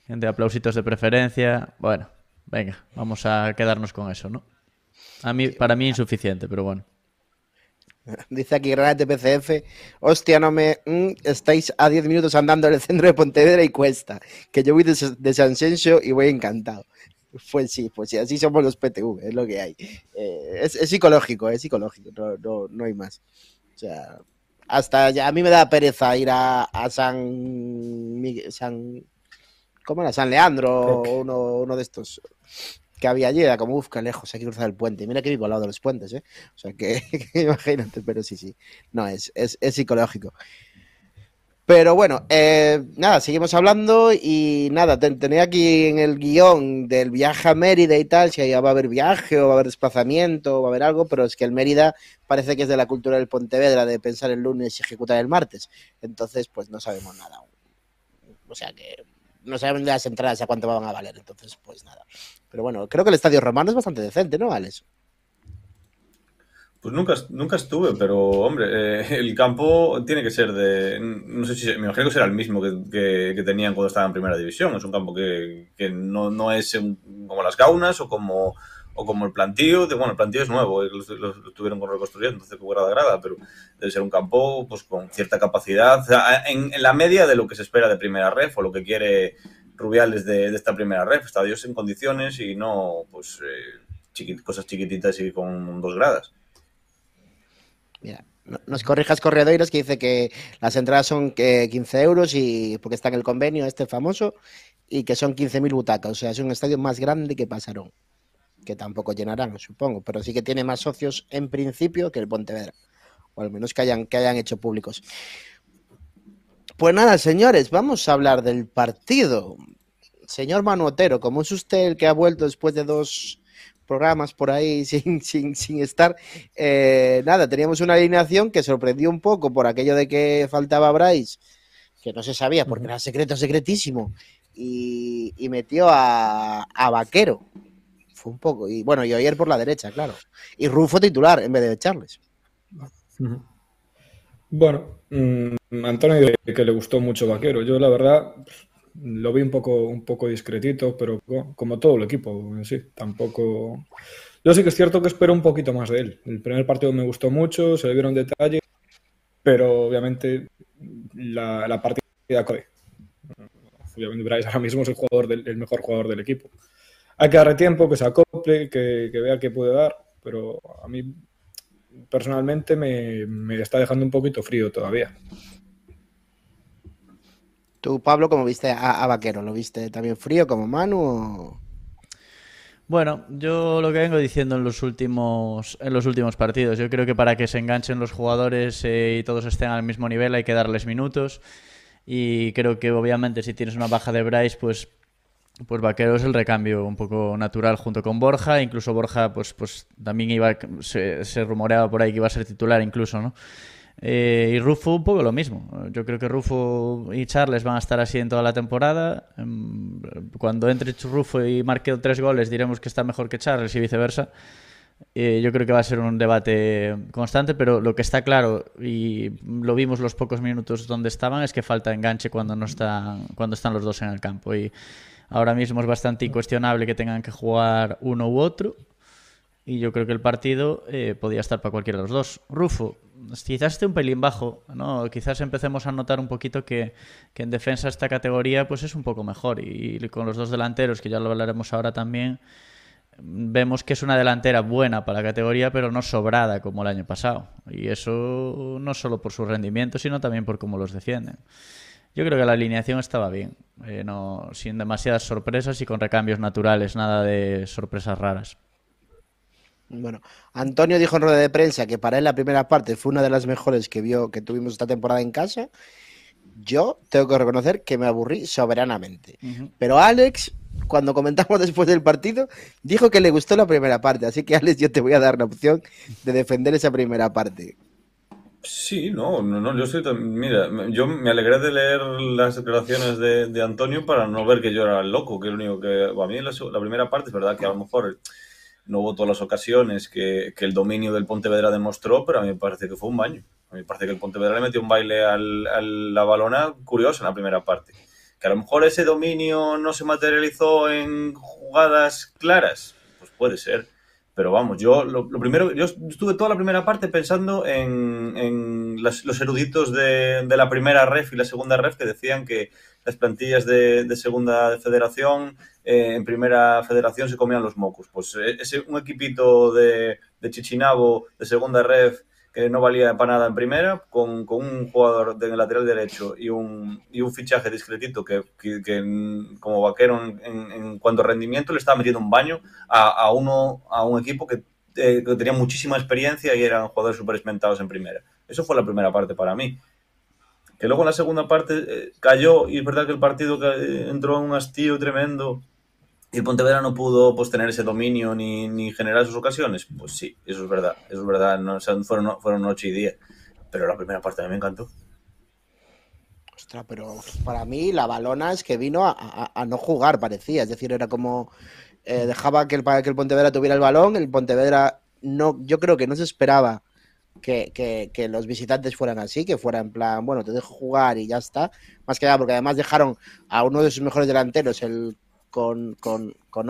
de aplausitos de preferencia. Bueno, venga, vamos a quedarnos con eso, ¿no? mí, eh, para mí ah. insuficiente, pero bueno. Dice aquí Granat de PCF, hostia, no me... Mm, estáis a 10 minutos andando en el centro de Pontevedra y cuesta, que yo voy de, San Sencio y voy encantado. Pues sí, pues sí, así somos los PTV, es lo que hay. Eh, es, psicológico, es psicológico, no, no, hay más. O sea, hasta ya, a mí me da pereza ir a, San, San... ¿Cómo era? San Leandro o uno, uno de estos que había allí, como, busca lejos, hay que cruzar el puente. Y mira que vivo al lado de los puentes, ¿eh? O sea, que, imagínate, pero sí, sí. No, es, es, psicológico. Pero bueno, eh, nada, seguimos hablando y nada, tenía aquí en el guión del viaje a Mérida y tal, si allá va a haber viaje o va a haber desplazamiento o va a haber algo, pero es que el Mérida parece que es de la cultura del Pontevedra, de pensar el lunes y ejecutar el martes. Entonces, pues no sabemos nada. O sea que no sabemos las entradas a cuánto van a valer, entonces pues nada. Pero bueno, creo que el estadio romano es bastante decente, ¿no, Alex? Pues nunca, nunca estuve, pero hombre, eh, el campo tiene que ser de. No sé si. Me imagino que será el mismo que, tenían cuando estaban en primera división. Es un campo que, no, es como las gaunas o como, como el plantío. De, bueno, el plantío es nuevo, eh, lo, tuvieron que Reconstruir, reconstruyendo, entonces fue grada grada, pero debe ser un campo pues con cierta capacidad, en, en, la media de lo que se espera de primera ref o lo que quiere Rubiales de, esta primera red, estadios en condiciones y no pues eh, cosas chiquititas y con dos gradas. Mira, nos corrijas Corredores que dice que las entradas son eh, que 15 euros y porque está en el convenio este famoso y que son 15.000 butacas, o sea, es un estadio más grande que pasaron, que tampoco llenarán, supongo, pero sí que tiene más socios en principio que el Pontevedra, o al menos que hayan, que hayan hecho públicos. Pues nada, señores, vamos a hablar del partido. Señor Otero, como es usted el que ha vuelto después de dos programas por ahí sin, sin, sin estar, eh, nada, teníamos una alineación que sorprendió un poco por aquello de que faltaba Bryce, que no se sabía porque era secreto, secretísimo, y, metió a, Vaquero. Fue un poco, y bueno, y ayer por la derecha, claro. Y Rufo titular en vez de Charles. Bueno, mm, Antonio que le gustó mucho Vaquero. Yo, la verdad, lo vi un poco, un poco discretito, pero como todo el equipo en sí, tampoco. Yo sí que es cierto que espero un poquito más de él. El primer partido me gustó mucho, se le vieron detalles, pero obviamente la, partida corre. Obviamente ahora mismo es el, jugador del, mejor jugador del equipo. Hay que darle tiempo, que se acople, que, vea qué puede dar, pero a mí personalmente me, me está dejando un poquito frío todavía. Tú, Pablo, ¿cómo viste a, Vaquero? ¿Lo viste también frío como Manu Bueno, yo lo que vengo diciendo en los últimos en los últimos partidos, yo creo que para que se enganchen los jugadores eh, y todos estén al mismo nivel hay que darles minutos y creo que obviamente si tienes una baja de Bryce, pues pues Vaquero es el recambio un poco natural junto con Borja, incluso Borja pues pues también iba se, se rumoreaba por ahí que iba a ser titular incluso, ¿no? Eh, y Rufo un poco lo mismo. Yo creo que Rufo y Charles van a estar así en toda la temporada. Em, cuando entre Rufo y marque tres goles diremos que está mejor que Charles y viceversa. Eh, yo creo que va a ser un debate constante, pero lo que está claro, y lo vimos los pocos minutos donde estaban, es que falta enganche cuando, no están, cuando están los dos en el campo. Y ahora mismo es bastante incuestionable que tengan que jugar uno u otro. Y yo creo que el partido eh, podía estar para cualquiera de los dos. Rufo, quizás esté un pelín bajo, ¿no? Quizás empecemos a notar un poquito que, en defensa esta categoría pues es un poco mejor. Y, con los dos delanteros, que ya lo hablaremos ahora también, vemos que es una delantera buena para la categoría, pero no sobrada como el año pasado. Y eso no solo por su rendimiento, sino también por cómo los defienden. Yo creo que la alineación estaba bien, eh, no, sin demasiadas sorpresas y con recambios naturales, nada de sorpresas raras. Bueno, Antonio dijo en rueda de prensa que para él la primera parte fue una de las mejores que vio que tuvimos esta temporada en casa. Yo tengo que reconocer que me aburrí soberanamente. Pero Alex, cuando comentamos después del partido, dijo que le gustó la primera parte. Así que Alex, yo te voy a dar la opción de defender esa primera parte. Sí, no, no, no yo Mira, yo me alegré de leer las declaraciones de, Antonio para no ver que yo era el loco, que el lo único que... A mí la primera parte es verdad que a lo mejor no todas las ocasiones que, el dominio del Pontevedra demostró, pero a mí me parece que fue un baño. A mí me parece que el Pontevedra le metió un baile a la balona curioso en la primera parte. Que a lo mejor ese dominio no se materializó en jugadas claras, pues puede ser. Pero vamos, yo lo, primero, yo estuve toda la primera parte pensando en, los eruditos de, de la primera ref y la segunda ref que decían que las plantillas de, segunda federación, eh, en primera federación se comían los mocos. Pues eh, ese, un equipito de, Chichinabo, de segunda Ref, que no valía para nada en primera, con, con un jugador el lateral derecho y un, y un fichaje discretito que, mm, como vaquero en, cuanto a rendimiento le estaba metiendo un baño a, uno, a un equipo que, eh, que tenía muchísima experiencia y eran jugadores súper experimentados en primera. Eso fue la primera parte para mí que luego en la segunda parte eh, cayó y es verdad que el partido eh, entró en un hastío tremendo y e el Pontevedra no pudo pues, tener ese dominio ni, generar sus ocasiones. Pues sí, eso es verdad, eso es verdad, no, fueron, ocho y día pero la primera parte a mí me encantó. Ostras, pero para mí la balona es que vino a, no jugar, parecía, es decir, era como... Eh, dejaba que el, que el Pontevedra tuviera el balón, el Pontevedra no, yo creo que no se esperaba que, que, los visitantes fueran así, que fuera en plan, bueno, te dejo jugar y ya está. Más que nada, porque además dejaron a uno de sus mejores delanteros, el con con con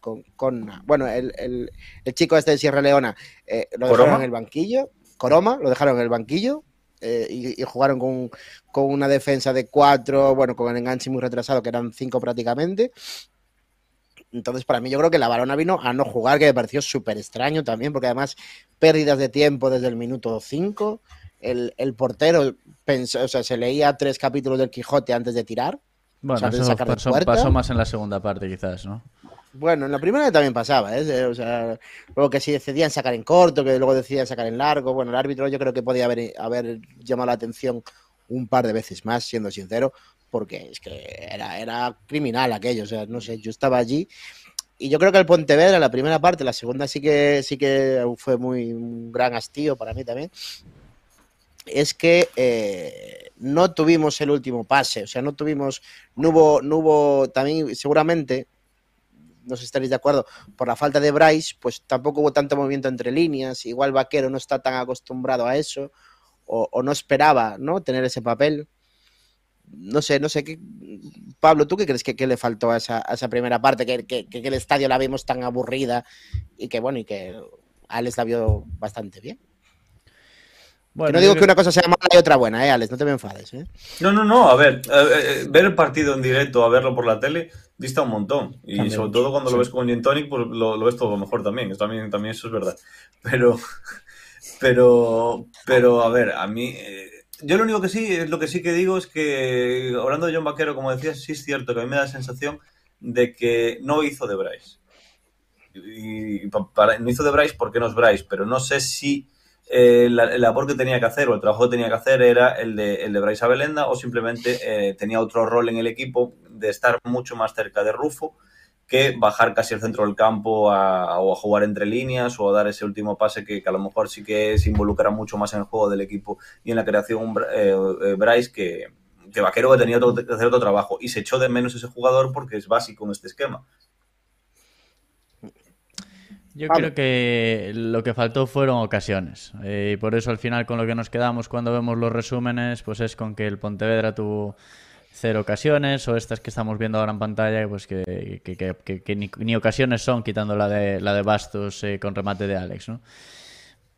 con, con bueno, el, chico este de Sierra Leona, eh, lo dejaron en el banquillo, Coroma, lo dejaron en el banquillo. Eh, y, jugaron con, con una defensa de cuatro, bueno, con el enganche muy retrasado, que eran cinco prácticamente. Entonces, para mí, yo creo que la balona vino a no jugar, que me pareció súper extraño también, porque además, pérdidas de tiempo desde el minuto 5. El, portero pensó, o sea, se leía tres capítulos del Quijote antes de tirar. Bueno, eso pasó, más en la segunda parte, quizás, ¿no? Bueno, en la primera también pasaba, ¿eh? O sea, luego que si decidían sacar en corto, que luego decidían sacar en largo. Bueno, el árbitro yo creo que podía haber, haber llamado la atención un par de veces más, siendo sincero, porque es que era, era criminal aquello, o sea, no sé, yo estaba allí y yo creo que el Pontevedra, la primera parte, la segunda sí que, sí que fue muy un gran hastío para mí también, es que eh, no tuvimos el último pase, o sea, no tuvimos, no hubo, no hubo también seguramente, no sé si estaréis de acuerdo, por la falta de Bryce, pues tampoco hubo tanto movimiento entre líneas, igual Vaquero no está tan acostumbrado a eso, o, o no esperaba, ¿no?, tener ese papel, no sé, no sé qué. Pablo, ¿tú qué crees que, le faltó a esa, primera parte? Que, el estadio la vimos tan aburrida y que, bueno, y que Alex la vio bastante bien. Bueno, no digo que una cosa sea mala y otra buena, ¿eh, Alex? No te me enfades. Eh. No, no, no. A ver, eh, ver el partido en directo a verlo por la tele dista un montón. Y sobre todo cuando lo ves con Gentonic pues lo, ves todo mejor también. también. También eso es verdad. Pero, pero, pero a ver, a mí eh, yo lo único que sí, es lo que sí que digo es que, hablando de John Vaquero, como decías, sí es cierto que a mí me da la sensación de que no hizo de Bryce. Y, no hizo de Bryce porque no es Bryce, pero no sé si eh, el labor que tenía que hacer o el trabajo que tenía que hacer era el de, el de Bryce Abelenda o simplemente eh, tenía otro rol en el equipo de estar mucho más cerca de Rufo que bajar casi al centro del campo o a jugar entre líneas o a dar ese último pase que, a lo mejor sí que se involucra mucho más en el juego del equipo y en la creación eh, eh, Bryce que, Vaquero que tenía que hacer otro trabajo y se echó de menos ese jugador porque es básico en este esquema. Yo creo que lo que faltó fueron ocasiones. Eh, y por eso al final con lo que nos quedamos cuando vemos los resúmenes, pues es con que el Pontevedra tuvo cero ocasiones o estas que estamos viendo ahora en pantalla, pues que, ni, ocasiones son, quitando la de, la de Bastos eh, con remate de Alex, ¿no?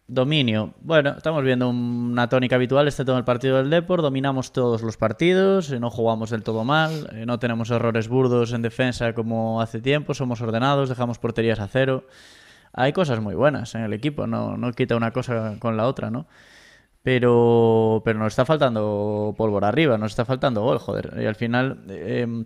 Dominio. Bueno, estamos viendo una tónica habitual, este todo el partido del Depor. Dominamos todos los partidos, eh, no jugamos del todo mal, eh, no tenemos errores burdos en defensa como hace tiempo, somos ordenados, dejamos porterías a cero. Hay cosas muy buenas en el equipo, no, no quita una cosa con la otra, ¿no? Pero, pero nos está faltando pólvora arriba, nos está faltando gol, joder. Y al final, em,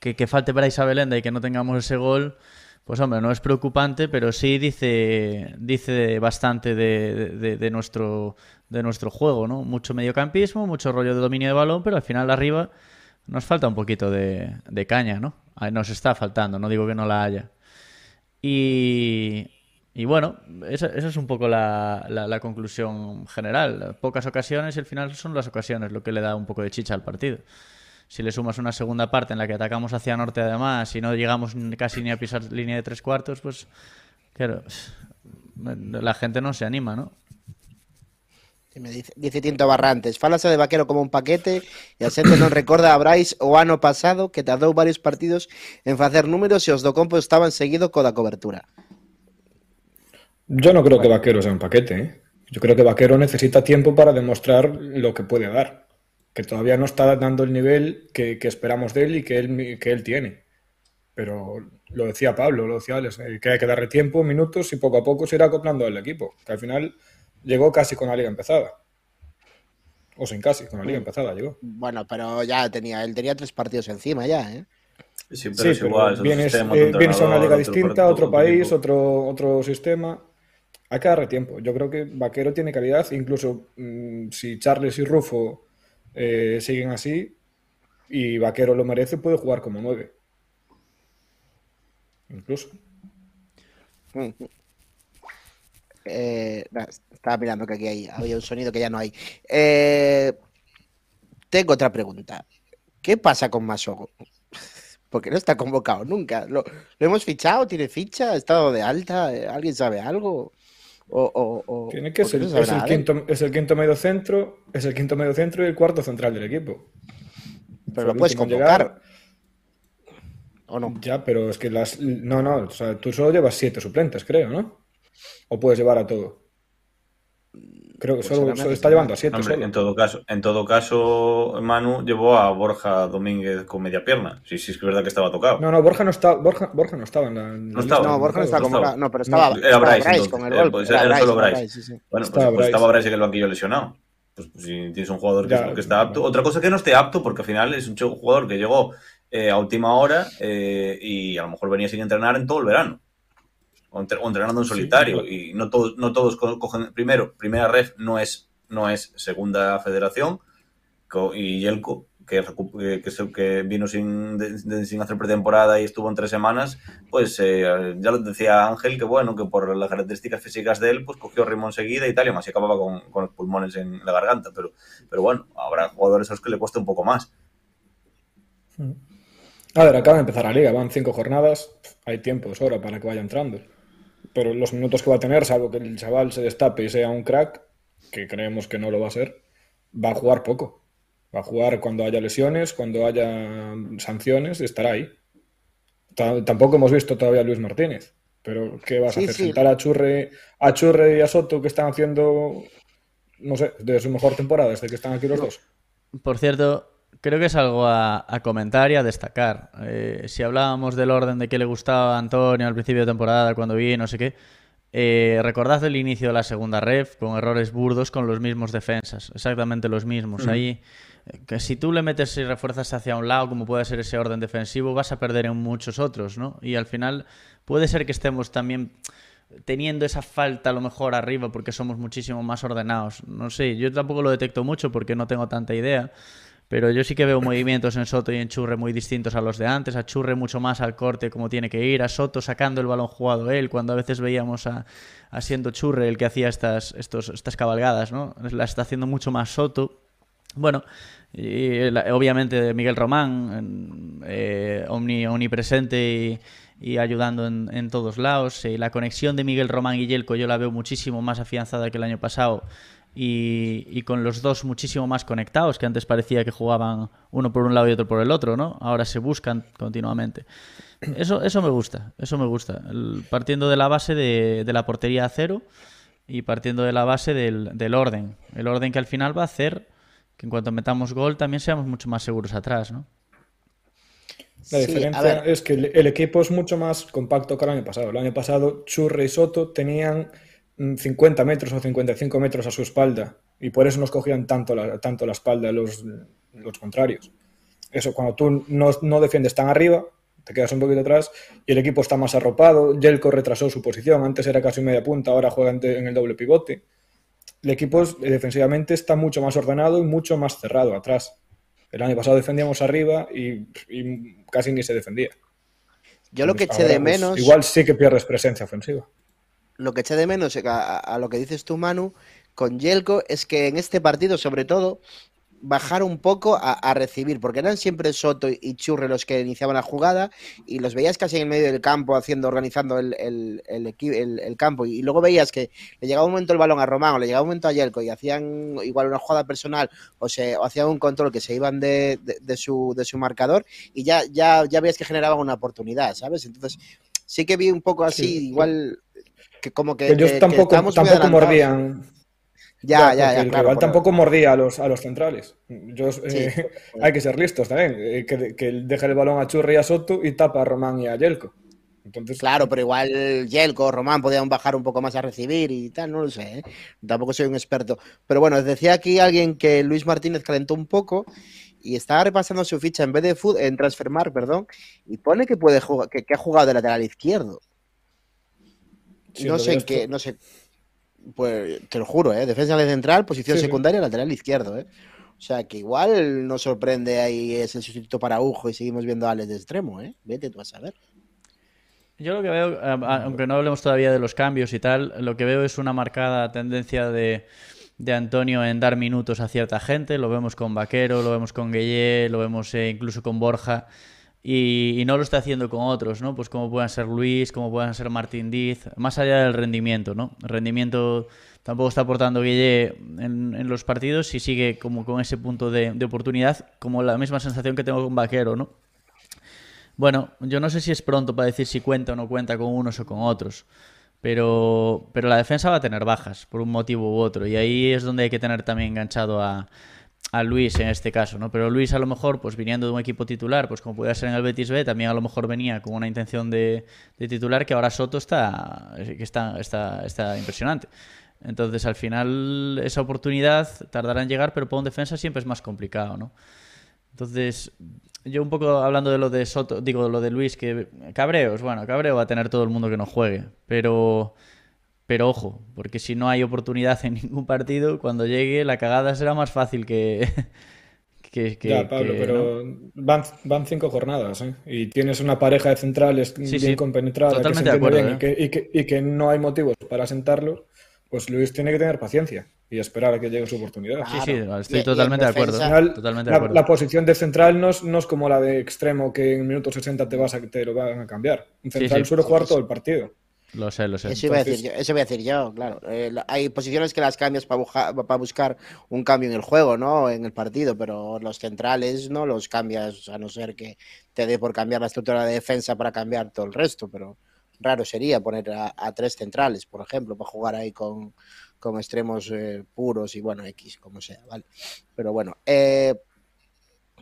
que, falte para Isabelenda y que no tengamos ese gol, pues hombre, no es preocupante, pero sí dice, dice bastante de, nuestro, de nuestro juego, ¿no? Mucho mediocampismo, mucho rollo de dominio de balón, pero al final arriba nos falta un poquito de caña, ¿no? Nos está faltando, no digo que no la haya. Y, y bueno, esa, es un poco la, conclusión general. Pocas ocasiones y al final son las ocasiones lo que le da un poco de chicha al partido. Si le sumas una segunda parte en la que atacamos hacia norte además y no llegamos casi ni a pisar línea de tres cuartos, pues claro, la gente no se anima, ¿no? Y me dice, dice, Tinto Barrantes, falase de vaquero como un paquete y a xente no recorda a Brais o ano pasado que tardó varios partidos en hacer números y os do compo estaban con la cobertura. Yo no creo que Vaquero sea un paquete. ¿eh? Yo creo que Vaquero necesita tiempo para demostrar lo que puede dar. Que todavía no está dando el nivel que, esperamos de él y que él, que él tiene. Pero lo decía Pablo, lo decía Alex, eh, que hay que darle tiempo, minutos y poco a poco se irá acoplando al equipo. Que al final llegó casi con la liga empezada. O sin casi, con la liga mm. empezada llegó. Bueno, pero ya tenía, él tenía tres partidos encima ya, ¿eh? Sí, pero es igual. Eh, vienes, a una liga distinta, otro, país, otro, otro sistema. Hay que darle tiempo. Yo creo que Vaquero tiene calidad, incluso mm, si Charles y Rufo eh, siguen así y Vaquero lo merece, puede jugar como nueve. Incluso. Mm. Eh, estaba mirando que aquí hay, había un sonido que ya no hay. Eh, tengo otra pregunta. ¿Qué pasa con Masogo? Porque no está convocado nunca. ¿Lo, ¿Lo, hemos fichado? ¿Tiene ficha? ¿Ha estado de alta? ¿Alguien sabe algo? Tiene que ser. Es el, quinto, medio centro, es el quinto medio centro y el cuarto central del equipo. Pero lo puedes convocar. ¿O no? Ya, pero es que las. No, no, o sea, tú solo llevas siete suplentes, creo, ¿no? O puedes llevar a todo. Creo que pues solo, está llevando a siete. En, todo caso, en todo caso, Manu llevó a Borja Domínguez con media pierna. Sí, sí, es verdad que estaba tocado. No, no, Borja no, está, Borja, Borja no estaba en la. no, estaba, no, Borja no estaba no No, pero estaba. Bryce, con el gol. Pues era, solo Bryce. Bueno, pues estaba pues, pues estaba Bryce en el banquillo lesionado. Pues, si tienes un jugador que, está apto. Otra cosa que no esté apto, porque al final es un jugador que llegó eh, a última hora eh, y a lo mejor venía sin entrenar en todo el verano o, entrenando en solitario y no todos no todos cogen primero primera ref no es no es segunda federación y Yelko que, que, vino sin, sin hacer pretemporada y estuvo en tres semanas, pues eh, ya lo decía Ángel que bueno, que por las características físicas de él, pues cogió ritmo enseguida y tal, y más se acababa con, los pulmones en la garganta, pero, pero bueno, habrá jugadores a los que le cueste un poco más. Mm. A ver, acaba de empezar la liga, van cinco jornadas, hay tiempo, es para que vaya entrando pero los minutos que va a tener, salvo que el chaval se destape y sea un crack, que creemos que no lo va a ser, va a jugar poco. Va a jugar cuando haya lesiones, cuando haya sanciones, estará ahí. tampoco hemos visto todavía a Luis Martínez, pero ¿qué vas a hacer? a Churre, a Churre y a Soto que están haciendo, no sé, de su mejor temporada desde que están aquí los dos? Por cierto, creo que es algo a, comentar y a destacar. Eh, si hablábamos del orden de que le gustaba a Antonio al principio de temporada, cuando vi, no sé qué, eh, recordad el inicio de la segunda ref con errores burdos con los mismos defensas, exactamente los mismos. Mm. Ahí, eh, que si tú le metes y refuerzas hacia un lado, como puede ser ese orden defensivo, vas a perder en muchos otros, ¿no? Y al final puede ser que estemos también teniendo esa falta a lo mejor arriba porque somos muchísimo más ordenados. No sé, yo tampoco lo detecto mucho porque no tengo tanta idea. Pero yo sí que veo movimientos en Soto y en Churre muy distintos a los de antes. A Churre mucho más al corte como tiene que ir. A Soto sacando el balón jugado él, cuando a veces veíamos a, Churre el que hacía estas, estas cabalgadas, ¿no? la está haciendo mucho más Soto. Bueno, y, obviamente Miguel Román, eh, omni, omnipresente y, ayudando en, todos lados. Y eh, la conexión de Miguel Román y Yelco, yo la veo muchísimo más afianzada que el año pasado y, con los dos muchísimo más conectados, que antes parecía que jugaban uno por un lado y otro por el otro, ¿no? Ahora se buscan continuamente. Eso, eso me gusta, eso me gusta. partiendo de la base de, la portería a cero y partiendo de la base del, orden. El orden que al final va a hacer que en cuanto metamos gol también seamos mucho más seguros atrás, ¿no? La diferencia es que el, equipo es mucho más compacto que el año pasado. El año pasado Churre y Soto tenían 50 mm, metros o 55 metros a su espalda y por eso nos cogían tanto la, tanto la espalda los, los contrarios. Eso, cuando tú no, defiendes tan arriba, te quedas un poquito atrás y el equipo está más arropado. Yelko retrasó su posición, antes era casi media punta, ahora juega en el doble pivote. El equipo eh, defensivamente está mucho más ordenado y mucho más cerrado atrás. El año pasado defendíamos arriba y, casi ni se defendía. Yo lo que eché de pues, menos. igual sí que pierdes presencia ofensiva lo que eché de menos eh, a, lo que dices tú, Manu, con Yelko, es que en este partido, sobre todo, bajar un poco a, recibir, porque eran siempre Soto y Churre los que iniciaban la jugada y los veías casi en el medio del campo haciendo, organizando el, el, el, campo y, luego veías que le llegaba un momento el balón a Román o le llegaba un momento a Yelko y hacían igual una jugada personal o, se, hacían un control que se iban de, de, su, marcador y ya, ya, ya veías que generaban una oportunidad, ¿sabes? Entonces sí que vi un poco así, igual que como que... Ellos eh, tampoco, tampoco mordían. Ya, ya, el rival tampoco mordía a los, a los centrales. Yo, eh, hay que ser listos también. Eh, que, que, deja el balón a Churri y a Soto y tapa a Román y a Yelko. Entonces... Claro, pero igual Yelko, Román podían bajar un poco más a recibir y tal, no lo sé. Tampoco soy un experto. Pero bueno, decía aquí alguien que Luis Martínez calentó un poco y estaba repasando su ficha en vez de en transfermar, perdón, y pone que puede jugar, que ha jugado de lateral izquierdo no sé qué, no sé. Pues te lo juro, ¿eh? Defensa de central, posición secundaria, lateral izquierdo, ¿eh? O sea, que igual nos sorprende ahí es el sustituto para Ujo y seguimos viendo a Alex de extremo, ¿eh? Vete tú a saber. Yo lo que veo, aunque no hablemos todavía de los cambios y tal, lo que veo es una marcada tendencia de, Antonio en dar minutos a cierta gente. Lo vemos con Vaquero, lo vemos con Guille, lo vemos eh, incluso con Borja y, no lo está haciendo con otros, ¿no? Pues como puedan ser Luis, como puedan ser Martín Diz, más allá del rendimiento, ¿no? El rendimiento tampoco está aportando Guille en, los partidos y sigue como con ese punto de, oportunidad, como la misma sensación que tengo con Vaquero, ¿no? Bueno, yo no sé si es pronto para decir si cuenta o no cuenta con unos o con otros. Pero, pero, la defensa va a tener bajas por un motivo u otro y ahí es donde hay que tener también enganchado a, a Luis en este caso, ¿no? Pero Luis a lo mejor, pues viniendo de un equipo titular, pues como podía ser en el Betis B, también a lo mejor venía con una intención de, titular que ahora Soto está, eh, que está, está, está impresionante. Entonces, al final, esa oportunidad tardará en llegar, pero para un defensa siempre es más complicado, ¿no? Entonces, yo un poco hablando de lo de Soto, digo, lo de Luis, que cabreos, bueno, cabreo va a tener todo el mundo que no juegue, pero pero ojo, porque si no hay oportunidad en ningún partido, cuando llegue la cagada será más fácil que... que, ya, Pablo, pero van, cinco jornadas ¿eh? y tienes una pareja de centrales bien compenetradas que y, que, no hay motivos para sentarlo pues Luis tiene que tener paciencia y esperar a que llegue su oportunidad. Sí, sí, estoy totalmente, de acuerdo, La, posición de central no es, como la de extremo que en minuto 60 te vas a te lo van a cambiar. Un central suele jugar todo el partido. Lo sé, lo sé. Eso, voy a decir yo, eso a decir yo, claro. Eh, hay posiciones que las cambias para, buscar un cambio en el juego, ¿no? En el partido, pero los centrales no los cambias, a no ser que te dé por cambiar la estructura de defensa para cambiar todo el resto, pero raro sería poner a, tres centrales, por ejemplo, para jugar ahí con, extremos eh, puros y bueno, X, como sea, ¿vale? Pero bueno, eh,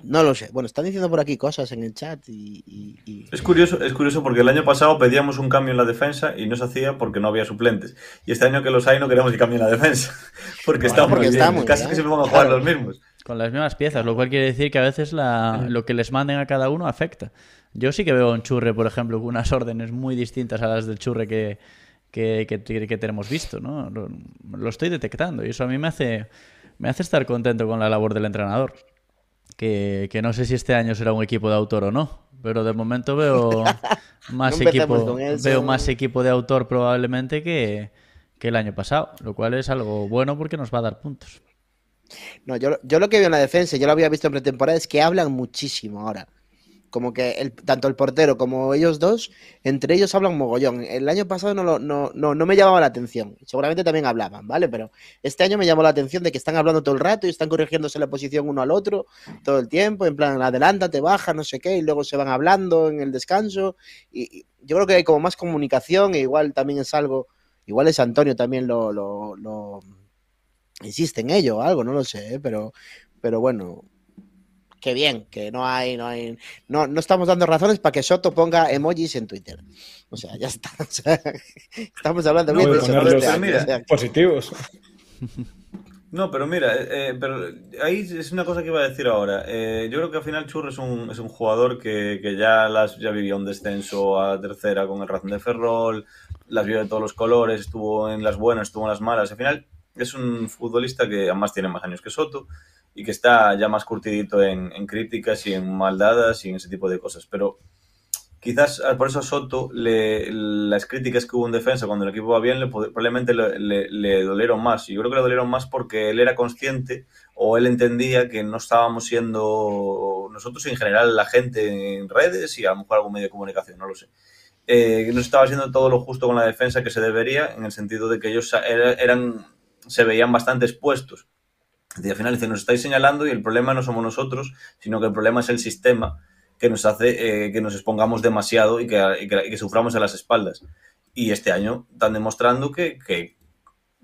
no lo sé. Bueno, están diciendo por aquí cosas en el chat y, Es curioso, es curioso porque el año pasado pedíamos un cambio en la defensa y no se hacía porque no había suplentes. Y este año que los hay no queremos que en la defensa. Porque, porque estamos casi que se van a jugar los mismos. Con las mismas piezas, lo cual quiere decir que a veces la, lo que les manden a cada uno afecta. Yo sí que veo un Churre, por ejemplo, Con unas órdenes muy distintas a las del Churre que, que, tenemos visto, ¿no? Lo, lo estoy detectando y eso a mí me hace, me hace estar contento con la labor del entrenador que, no sé si este año será un equipo de autor o no, pero de momento veo más, equipo, veo más equipo de autor probablemente que, el año pasado, lo cual es algo bueno porque nos va a dar puntos. No, yo, yo lo que veo en la defensa, yo lo había visto en pretemporada, es que hablan muchísimo ahora. Como que el, tanto el portero como ellos dos, entre ellos hablan mogollón. El año pasado no, no, no, me llamaba la atención. Seguramente también hablaban, ¿vale? Pero este año me llamó la atención de que están hablando todo el rato y están corrigiéndose la posición uno al otro todo el tiempo. En plan, adelanta, te baja, no sé qué. Y luego se van hablando en el descanso. Y, yo creo que hay como más comunicación. E igual también es algo. Igual es Antonio también lo, lo, insiste en ello algo, no lo sé, ¿eh? pero, pero bueno, Qué bien, que no hay, no hay, no, estamos dando razones para que Soto ponga emojis en Twitter. O sea, ya está. estamos hablando bien de este positivos. No, pero mira, eh, eh, pero ahí es una cosa que iba a decir ahora. Eh, yo creo que al final Churro es un, es un jugador que, ya las ya vivió un descenso a tercera con el Razón de Ferrol, las vio de todos los colores, estuvo en las buenas, estuvo en las malas. Al final es un futbolista que además tiene más años que Soto y que está ya más curtidito en, críticas y en maldadas y en ese tipo de cosas. Pero quizás por eso Soto las críticas que hubo en defensa cuando el equipo va bien le, probablemente le, dolieron más. Y yo creo que le dolieron más porque él era consciente o él entendía que no estábamos siendo nosotros en general la gente en redes y a lo mejor algún medio de comunicación, no lo sé. Eh, no estaba haciendo todo lo justo con la defensa que se debería en el sentido de que ellos eran se veían bastante expuestos. Y al final nos estáis señalando y el problema no somos nosotros, sino que el problema es el sistema que nos hace eh, que nos expongamos demasiado y que, suframos a las espaldas. Y este año están demostrando que, que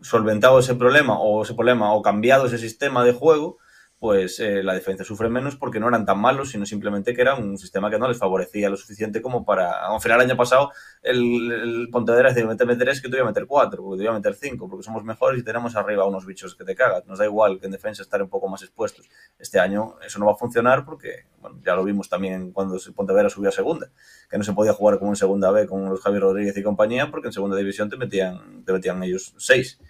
solventado ese problema o ese problema o cambiado ese sistema de juego, pues eh, la defensa sufre menos porque no eran tan malos, sino simplemente que era un sistema que no les favorecía lo suficiente como para. Al final, el año pasado, el, el Pontevedra decía: meter tres, que te voy a meter cuatro, porque te voy a meter cinco, porque somos mejores y tenemos arriba unos bichos que te cagan. Nos da igual que en defensa estar un poco más expuestos. Este año eso no va a funcionar porque, bueno, ya lo vimos también cuando el Pontevedra subió a segunda, que no se podía jugar como en segunda B con los Javier Rodríguez y compañía, porque en segunda división te metían, te metían ellos seis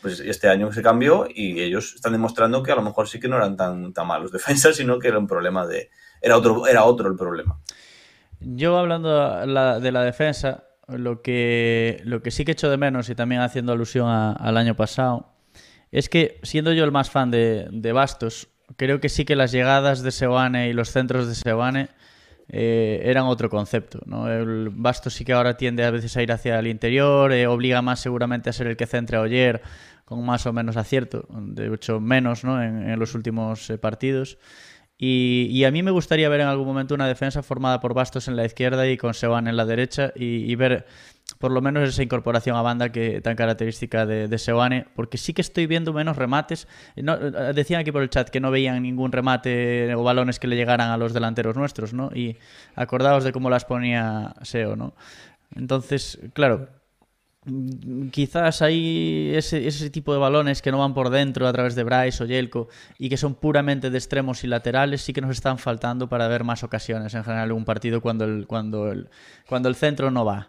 pues este año se cambió y ellos están demostrando que a lo mejor sí que no eran tan, malos defensas, sino que era un problema de... Era otro, era otro el problema. Yo hablando de la defensa, lo que, lo que sí que echo de menos y también haciendo alusión al año pasado, es que siendo yo el más fan de, de Bastos, creo que sí que las llegadas de Sebane y los centros de Sebane eh, eran otro concepto. ¿no? El Bastos sí que ahora tiende a veces a ir hacia el interior, eh, obliga más seguramente a ser el que centra a Oyer con más o menos acierto, de hecho menos en, los últimos eh, partidos. Y, a mí me gustaría ver en algún momento una defensa formada por Bastos en la izquierda y con Seban en la derecha y ver por lo menos esa incorporación a banda que tan característica de, de Seoane, porque sí que estoy viendo menos remates. Eh, decían aquí por el chat que no veían ningún remate o balones que le llegaran a los delanteros nuestros, ¿no? Y acordaos de cómo las ponía Seo, ¿no? Entonces, claro, mm, quizás hay ese, tipo de balones que no van por dentro a través de Bryce o Yelko y que son puramente de extremos y laterales sí que nos están faltando para ver más ocasiones en general en un partido cuando el, cuando el, cuando el centro no va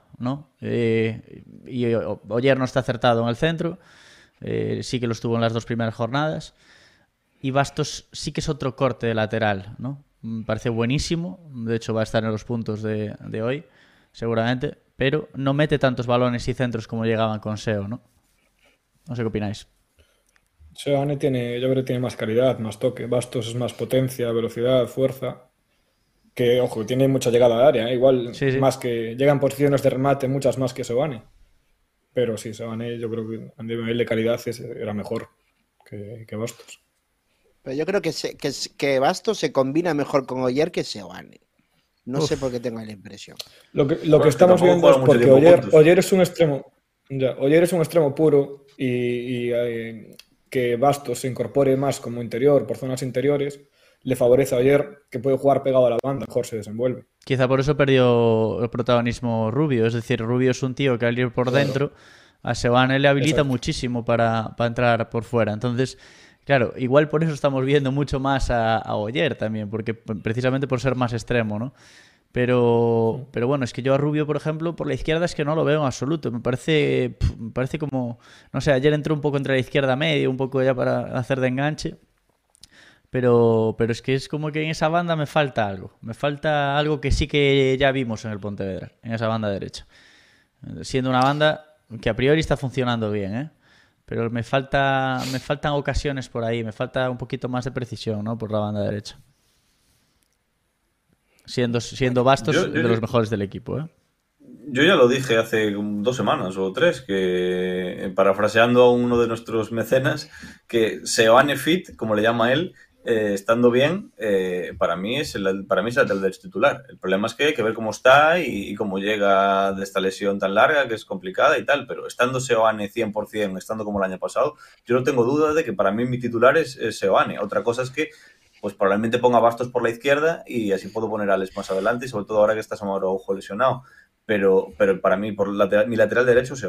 eh, y ayer eh, no está acertado en el centro, eh, sí que lo estuvo en las dos primeras jornadas. Y Bastos sí que es otro corte lateral, ¿no? Me mm, parece buenísimo, de hecho va a estar en los puntos de, hoy, seguramente, pero no mete tantos balones y centros como llegaban con SEO, ¿no? No sé qué opináis. Seoane tiene, yo creo que tiene más calidad, más toque. Bastos es más potencia, velocidad, fuerza que, ojo, tiene mucha llegada al área, ¿eh? igual más que llegan posiciones de remate, muchas más que Sebane. Pero sí, Sebane yo creo que a nivel de calidad era mejor que, que Bastos. Pero yo creo que, que, que, Bastos se combina mejor con Oyer que Sebane. No sé por qué tengo la impresión. Lo que, estamos viendo es porque Oyer, es un extremo. Ya, es un extremo puro y, eh, que Bastos se incorpore más como interior por zonas interiores le favorece a Oyer, que puede jugar pegado a la banda, mejor se desenvuelve. Quizá por eso perdió el protagonismo Rubio, es decir, Rubio es un tío que al ir por dentro, a Sebane le habilita muchísimo para, entrar por fuera. Entonces, claro, igual por eso estamos viendo mucho más a, a Oyer también, porque precisamente por ser más extremo, ¿no? Pero, pero bueno, es que yo a Rubio, por ejemplo, por la izquierda es que no lo veo en absoluto. Me parece, me parece como, no sé, ayer entró un poco entre la izquierda medio, un poco ya para hacer de enganche, pero, pero es que es como que en esa banda me falta algo. Me falta algo que sí que ya vimos en el Pontevedra, en esa banda derecha. Siendo una banda que a priori está funcionando bien, ¿eh? Pero me, falta, me faltan ocasiones por ahí, me falta un poquito más de precisión, ¿no? Por la banda derecha. Siendo, siendo Bastos de los mejores del equipo, ¿eh? Yo ya lo dije hace dos semanas o tres, que eh, parafraseando a uno de nuestros mecenas, que Seoane Fit, como le llama él, eh, estando bien, eh, para mí es el, para mí es el titular. El problema es que hay que ver cómo está y, cómo llega de esta lesión tan larga, que es complicada y tal, pero estando Seoane 100%, estando como el año pasado, yo no tengo duda de que para mí mi titular es, Seoane. Otra cosa es que pues probablemente ponga bastos por la izquierda y así puedo poner a Alex más adelante y sobre todo ahora que está Samuel Ojo lesionado. Pero, pero para mí, por mi lateral derecho se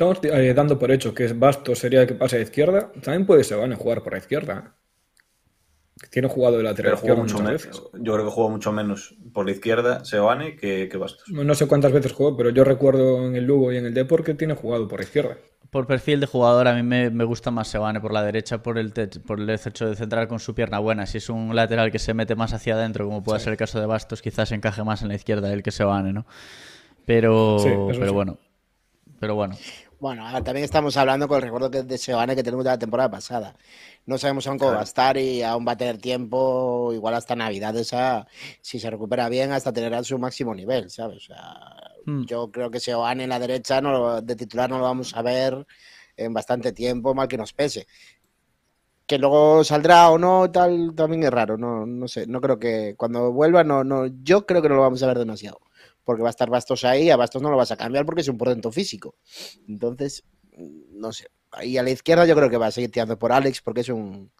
Estamos eh, dando por hecho que Bastos sería el que pase a izquierda. También puede Sebane jugar por la izquierda. ¿eh? Tiene jugado de lateral mucho Yo creo que juega mucho menos por la izquierda Sebane que, Bastos. No sé cuántas veces jugó, pero yo recuerdo en el Lugo y en el Depor que tiene jugado por la izquierda. Por perfil de jugador, a mí me, gusta más Sebane por la derecha por el, por el hecho de central con su pierna buena. Si es un lateral que se mete más hacia adentro, como puede ser el caso de Bastos, quizás encaje más en la izquierda el que Sebane, ¿no? Pero, pero bueno. Pero bueno. Bueno, también estamos hablando con el recuerdo que de Seoane que tenemos de la temporada pasada. No sabemos aún cómo va a estar y aún va a tener tiempo, igual hasta Navidad esa, si se recupera bien, hasta tener a su máximo nivel, ¿sabes? Hmm. Yo creo que Seoane en la derecha de titular no lo vamos a ver en bastante tiempo, mal que nos pese. Que luego saldrá o no, tal, también es raro, no, no sé, no creo que cuando vuelva, no, no, yo creo que no lo vamos a ver demasiado porque va a estar Bastos ahí, a Bastos no lo vas a cambiar porque es un portento físico. Entonces, no sé. ahí a la izquierda yo creo que va a seguir tirando por Alex porque es un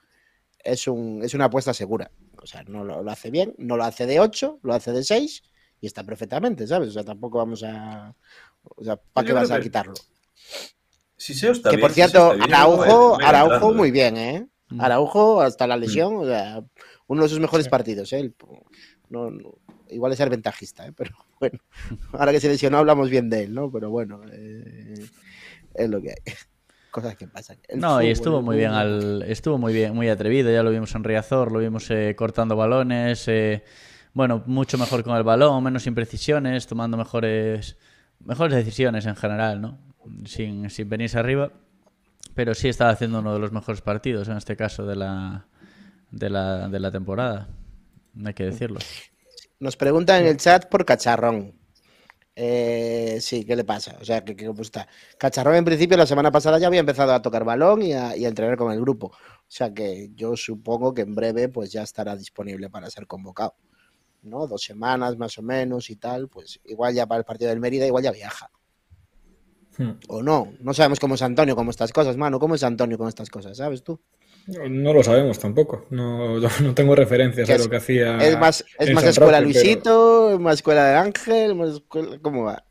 es un es una apuesta segura. O sea, no lo, hace bien, no lo hace de 8, lo hace de 6 y está perfectamente, ¿sabes? O sea, tampoco vamos a o sea, ¿para qué vas a quitarlo? Si se que por cierto, Araujo, Araujo muy ¿eh? bien, ¿eh? Araujo hasta la lesión, o sea, uno de sus mejores partidos, ¿eh? No, no, igual es ser ventajista, ¿eh? pero bueno, ahora que se lesionó hablamos bien de él, ¿no? Pero bueno, eh, es lo que hay. Cosas que pasan. no, y estuvo muy bien al, estuvo muy bien, muy atrevido, ya lo vimos en Riazor, lo vimos eh, cortando balones, eh, bueno, mucho mejor con el balón, menos imprecisiones, tomando mejores mejores decisiones en general, ¿no? Sin, sin venirse arriba. Pero sí estaba haciendo uno de los mejores partidos, en este caso, de la, de la, de la temporada. Hay que decirlo. Nos preguntan en el chat por Cacharrón. Eh, sí, ¿qué le pasa? O sea, que, gusta. Cacharrón en principio la semana pasada ya había empezado a tocar balón y a, entrenar con el grupo. O sea que yo supongo que en breve pues ya estará disponible para ser convocado. ¿No? Dos semanas más o menos y tal. Pues igual ya para el partido del Mérida, igual ya viaja. Hmm. O no, no sabemos cómo es Antonio, con estas cosas, mano. ¿Cómo es Antonio con estas cosas? ¿Sabes tú? No, lo sabemos tampoco. No, tengo referencias a lo que hacía. Es más, es más escuela Luisito, ¿Es más escuela de Ángel, más escuela. ¿Cómo va?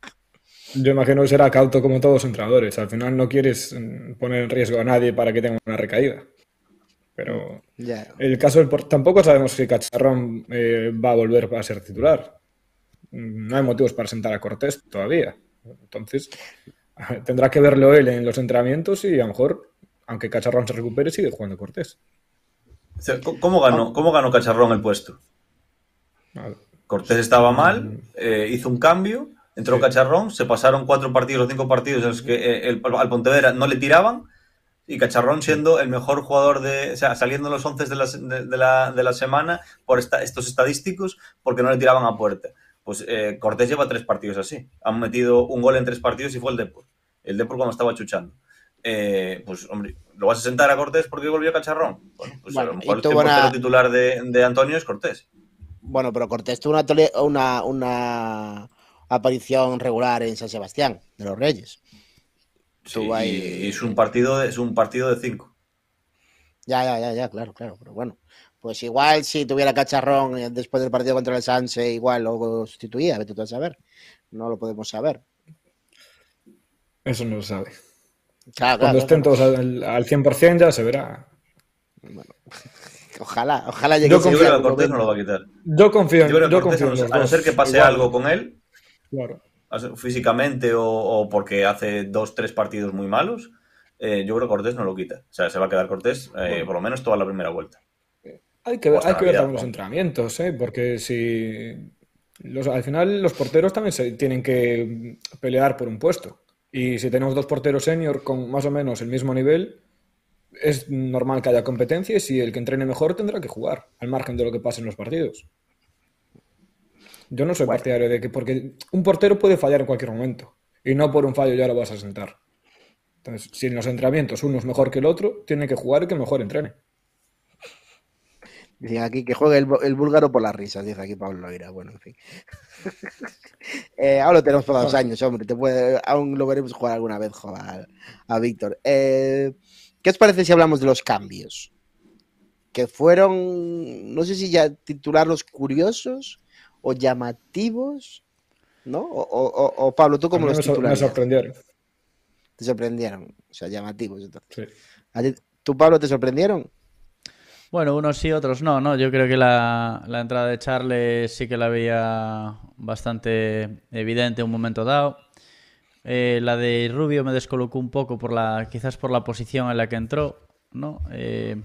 Yo imagino que será cauto como todos los entrenadores. Al final no quieres mm, poner en riesgo a nadie para que tenga una recaída. Pero ya el caso del tampoco sabemos si Cacharrón eh, va a volver a ser titular. No hay motivos para sentar a Cortés todavía. Entonces, tendrá que verlo él en los entrenamientos y a lo mejor aunque Cacharrón se recupere, sigue jugando Cortés. Ah. ¿Cómo ganó, Cacharrón el puesto? Ah. Cortés estaba mm. mal, eh, hizo un cambio, entró Cacharrón, se pasaron cuatro partidos o cinco partidos en los que eh, al Pontevedra no le tiraban y Cacharrón siendo el mejor jugador de, o sea, saliendo los once de la, semana por estos estadísticos porque no le tiraban a puerta. Pues eh, Cortés lleva tres partidos así. Han metido un gol en tres partidos y fue el Depor. El Depor cuando estaba chuchando. Eh, pues hombre, ¿lo vas a sentar a Cortés porque volvió Cacharrón? Bueno, pues a lo el titular de, Antonio es Cortés. Bueno, pero Cortés tuvo una, aparición regular en San Sebastián, de los Reyes. Sí, y es un partido de, es un partido de cinco. Ya, ya, ya, ya, claro, claro, pero bueno. Pues igual si tuviera cacharrón eh, después del partido contra el Sanse, igual lo sustituía, vete tú a saber. No lo podemos saber. Eso no lo sabe. Claro, Cuando estén todos al, 100% ya se verá. Bueno. Ojalá, ojalá llegue. Yo creo que Cortés no lo va a quitar. Yo confío en, yo los A no ser que pase algo con él, físicamente o, porque hace dos, tres partidos muy malos, eh, yo creo que Cortés no lo quita. O sea, se va a quedar Cortés eh, por lo menos toda la primera vuelta. Hay que, ver, hay que ver los entrenamientos, ¿eh? porque si al final los porteros también se tienen que pelear por un puesto. Y si tenemos dos porteros senior con más o menos el mismo nivel, es normal que haya competencia y si el que entrene mejor tendrá que jugar, al margen de lo que pase en los partidos. Yo no soy partidario de que, porque un portero puede fallar en cualquier momento y no por un fallo ya lo vas a sentar. Entonces, si en los entrenamientos uno es mejor que el otro, tiene que jugar el que mejor entrene. Dice aquí que juegue el, búlgaro por las risas, dice aquí Pablo Loira. Bueno, en fin. Eh, ahora lo tenemos para dos años, hombre. aún lo veremos jugar alguna vez, joder, a, Víctor. Eh, ¿Qué os parece si hablamos de los cambios? Que fueron, no sé si ya titularlos curiosos o llamativos, ¿no? O, Pablo, ¿tú cómo los titulares? Me sorprendieron. Te sorprendieron, o sea, llamativos. ¿Tú, Pablo, te sorprendieron? Bueno, unos sí, otros no, ¿no? Yo creo que la, entrada de Charles sí que la veía bastante evidente en un momento dado. Eh, la de Rubio me descolocó un poco por la, quizás por la posición en la que entró, ¿no? Eh,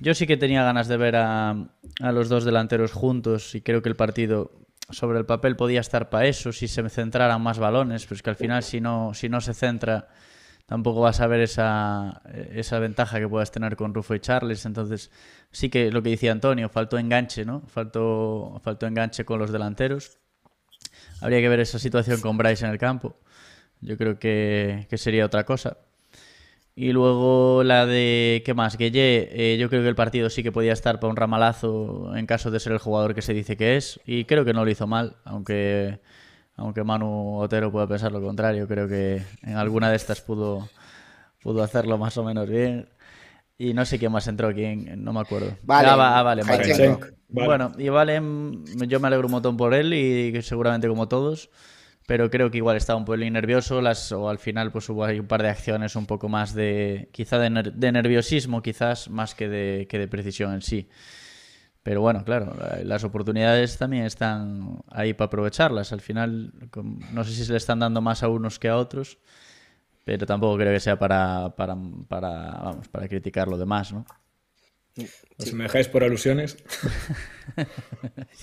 yo sí que tenía ganas de ver a, a, los dos delanteros juntos y creo que el partido sobre el papel podía estar para eso si se centraran más balones, pues que al final si no, si no se centra tampoco vas a ver esa, esa ventaja que puedas tener con Rufo y Charles. Entonces, sí que lo que decía Antonio, faltó enganche, ¿no? Faltó, faltó enganche con los delanteros. Habría que ver esa situación con Bryce en el campo. Yo creo que, sería otra cosa. Y luego la de, ¿qué más? que eh, yo creo que el partido sí que podía estar para un ramalazo en caso de ser el jugador que se dice que es. Y creo que no lo hizo mal, aunque aunque Manu Otero pueda pensar lo contrario, creo que en alguna de estas pudo, pudo hacerlo más o menos bien. Y no sé quién más entró, aquí, no me acuerdo. Vale, ah, ah vale, vale. Bueno, y Valen, yo me alegro un montón por él y seguramente como todos, pero creo que igual estaba un pelín nervioso, las, o al final pues hubo ahí un par de acciones un poco más de, quizá de, nerviosismo, quizás más que de, que de precisión en sí. Pero bueno, claro, eh, las oportunidades también están ahí para aprovecharlas. Al final, no sé si se le están dando más a unos que a otros, pero tampoco creo que sea para, para, vamos, para criticar lo demás, ¿no? Pues me dejáis por alusiones.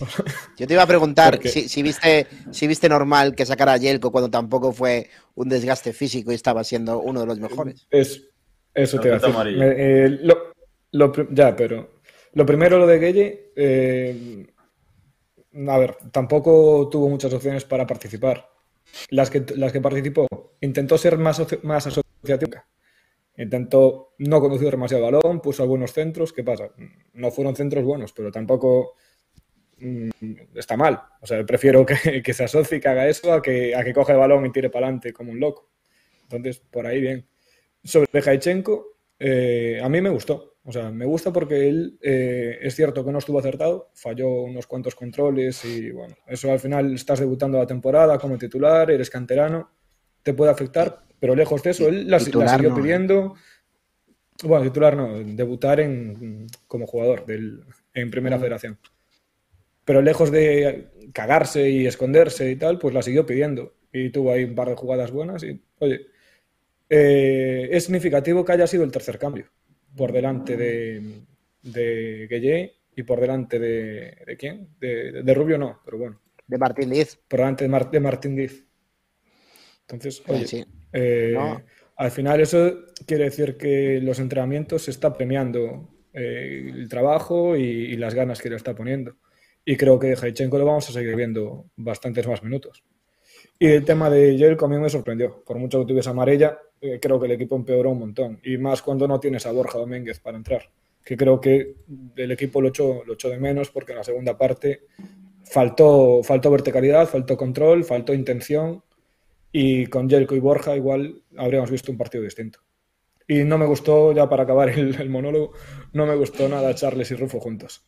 Yo te iba a preguntar si, viste, si viste normal que sacara a Yelko cuando tampoco fue un desgaste físico y estaba siendo uno de los mejores. Es, eso te a decir. Eh, ya, pero lo primero, lo de Gueye, eh, a ver, tampoco tuvo muchas opciones para participar. Las que, las que participó, intentó ser más, más asociativa. Intentó no conducir demasiado balón, puso algunos centros. ¿Qué pasa? No fueron centros buenos, pero tampoco mm, está mal. O sea, prefiero que, se asocie, que haga eso, a que, a que coja el balón y tire para adelante como un loco. Entonces, por ahí bien. Sobre Jaichenko, eh, a mí me gustó. O sea, me gusta porque él eh, es cierto que no estuvo acertado, falló unos cuantos controles y bueno, eso al final estás debutando la temporada como titular, eres canterano, te puede afectar, pero lejos de eso, él la, siguió ¿eh? pidiendo. Bueno, titular no, debutar como jugador del, en Primera mm. Federación. Pero lejos de cagarse y esconderse y tal, pues la siguió pidiendo. Y tuvo ahí un par de jugadas buenas y, oye, eh, es significativo que haya sido el tercer cambio por delante de, de Gueye y por delante de, de quién? De, Rubio no, pero bueno. De Martín Diz. Por delante de, Martín Diz. Entonces, oye, eh, al final eso quiere decir que los entrenamientos se está premiando eh, el trabajo y, las ganas que le está poniendo. Y creo que Jaychenko lo vamos a seguir viendo bastantes más minutos. Y el tema de Jerko a mí me sorprendió. Por mucho que tuviese amarilla, eh, creo que el equipo empeoró un montón. Y más cuando no tienes a Borja Domínguez para entrar. Que creo que el equipo lo echó, de menos porque en la segunda parte faltó, verticalidad, faltó control, faltó intención. Y con Yelko y Borja igual habríamos visto un partido distinto. Y no me gustó, ya para acabar el monólogo, no me gustó nada Charles y Rufo juntos.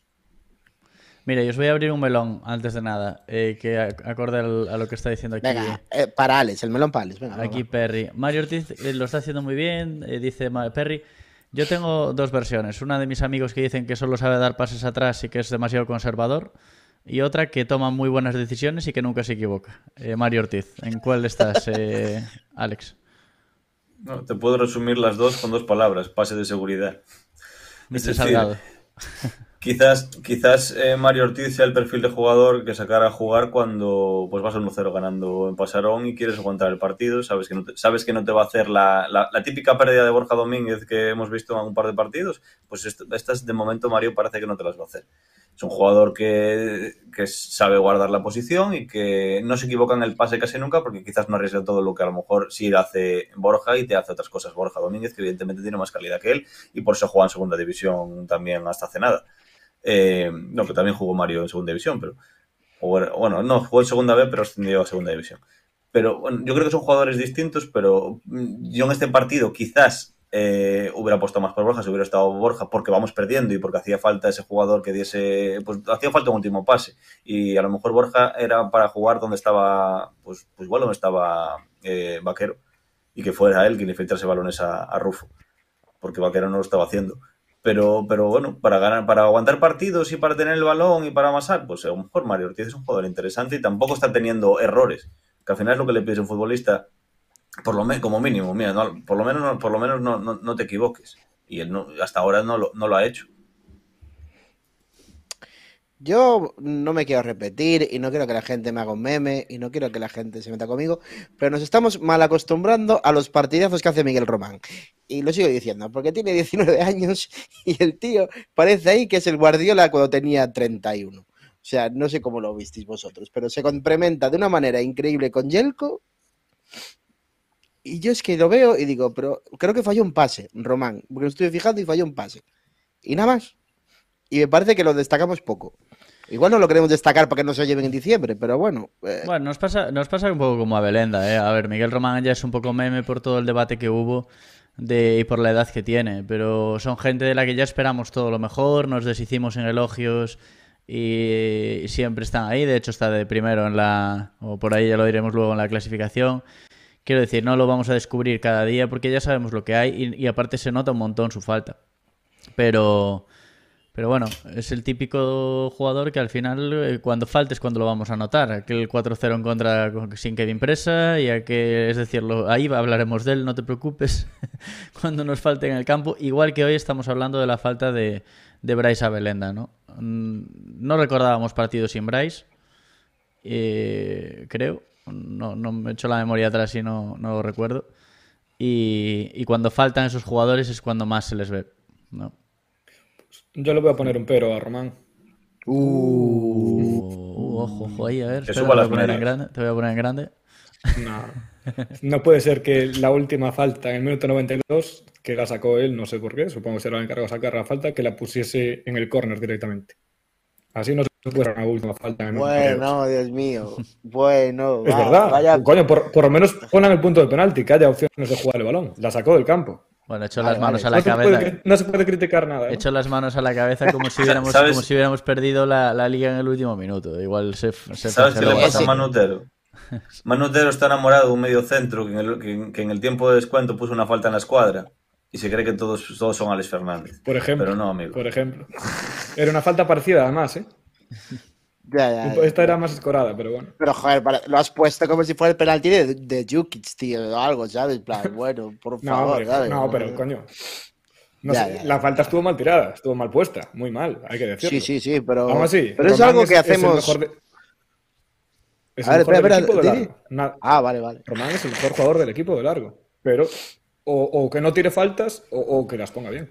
Mira, yo os voy a abrir un melón antes de nada, eh, que acorde a lo que está diciendo aquí. Venga, eh, para Alex, el melón para Alex. aquí Perry. Mario Ortiz eh, lo está haciendo muy bien, dice Perry. Yo tengo dos versiones. Una de mis amigos que dicen que solo sabe dar pases atrás y que es demasiado conservador. Y otra que toma muy buenas decisiones y que nunca se equivoca. Mario Ortiz, ¿en cuál estás, Alex? No, te puedo resumir las dos con dos palabras. Pase de seguridad. Mister Salgado. Quizás, quizás eh, Mario Ortiz sea el perfil de jugador que sacará a jugar cuando pues vas a 1-0 ganando en pasarón y quieres aguantar el partido. Sabes que no te, sabes que no te va a hacer la, típica pérdida de Borja Domínguez que hemos visto en un par de partidos. Pues estas de momento Mario parece que no te las va a hacer. Es un jugador que, que, sabe guardar la posición y que no se equivoca en el pase casi nunca porque quizás no arriesga todo lo que a lo mejor sí hace Borja y te hace otras cosas Borja Domínguez, que evidentemente tiene más calidad que él y por eso juega en segunda división también hasta hace nada. Eh, no, que también jugó Mario en segunda división, pero. bueno, no, jugó en segunda B, pero ascendió a segunda división. Pero bueno, yo creo que son jugadores distintos, pero mm, yo en este partido quizás eh, hubiera puesto más por Borja, si hubiera estado Borja, porque vamos perdiendo y porque hacía falta ese jugador que diese, pues hacía falta un último pase. Y a lo mejor Borja era para jugar donde estaba, pues, pues igual donde estaba eh, Vaquero, y que fuera él quien le filtrase balones a, a Rufo, porque Vaquero no lo estaba haciendo. Pero, pero bueno, para ganar, para aguantar partidos y para tener el balón y para amasar, pues a lo mejor Mario Ortiz es un jugador interesante y tampoco está teniendo errores, que al final es lo que le pides un futbolista, por lo menos como mínimo, mira, por lo menos, no, por lo menos no, no, te equivoques. Y él hasta ahora no lo, no lo ha hecho. Yo no me quiero repetir y no quiero que la gente me haga un meme y no quiero que la gente se meta conmigo, pero nos estamos mal acostumbrando a los partidazos que hace Miguel Román. Y lo sigo diciendo, porque tiene 19 años y el tío parece ahí que es el Guardiola cuando tenía 31. O sea, no sé cómo lo visteis vosotros, pero se complementa de una manera increíble con Yelko. Y yo es que lo veo y digo, pero creo que falló un pase, Román, porque me estoy fijando y falló un pase. Y nada más. Y me parece que lo destacamos poco. Igual no lo queremos destacar para que no se lleven en diciembre, pero bueno. Eh. Bueno, nos pasa, nos pasa un poco como a Belenda, ¿eh? A ver, Miguel Román ya es un poco meme por todo el debate que hubo de, y por la edad que tiene, pero son gente de la que ya esperamos todo lo mejor, nos deshicimos en elogios y, siempre están ahí. De hecho, está de primero en la. o por ahí ya lo diremos luego en la clasificación. Quiero decir, no lo vamos a descubrir cada día porque ya sabemos lo que hay y aparte se nota un montón su falta. Pero. Pero bueno, es el típico jugador que al final, cuando eh, cuando faltes, cuando lo vamos a notar. Aquel 4-0 en contra sin que impresa y que, es decirlo, ahí hablaremos de él, no te preocupes, cuando nos falte en el campo. Igual que hoy estamos hablando de la falta de, de Bryce Abelenda, ¿no? Mm, no recordábamos partidos sin Bryce, eh, creo. No, me he la memoria atrás y no, lo recuerdo. Y, y cuando faltan esos jugadores es cuando más se les ve, ¿no? Yo le voy a poner un pero a Román. Uh, ojo, ojo a ver. Te, voy a poner en grande, No. no puede ser que la última falta en el minuto 92, que la sacó él, no sé por qué, supongo que será el encargado de sacar la falta, que la pusiese en el córner directamente. Así no se una última falta. En bueno, Dios mío. Bueno. Es verdad. Vaya... Coño, por, lo menos ponen el punto de penalti, que haya opciones de jugar el balón. La sacó del campo. Bueno, echó las manos a la cabeza. no se puede criticar nada. eh. las manos a la cabeza como si hubiéramos, si hubiéramos perdido la, liga en el último minuto. Igual se. ¿Sabes qué le pasa a Manutero? Manutero está enamorado de un medio centro que en, el, tiempo de descuento puso una falta en la escuadra y se cree que todos, todos son Alex Fernández. Por ejemplo. Pero no, amigo. Por ejemplo. Era una falta parecida, además, ¿eh? Ya, Esta era más escorada, pero bueno. Pero joder, lo has puesto como si fuera el penalti de, de Jukic, tío, o algo, ¿sabes? plan, bueno, por favor. No, pero, no, pero coño. No sé, la falta estuvo mal tirada, estuvo mal puesta, muy mal, hay que decirlo. Sí, sí, sí, pero. Aún así, pero es algo que hacemos. Es a ver, mejor espera, del equipo de largo. Ah, vale, vale. Román es el mejor jugador del equipo de largo. Pero o, o que no tire faltas o, o, que las ponga bien.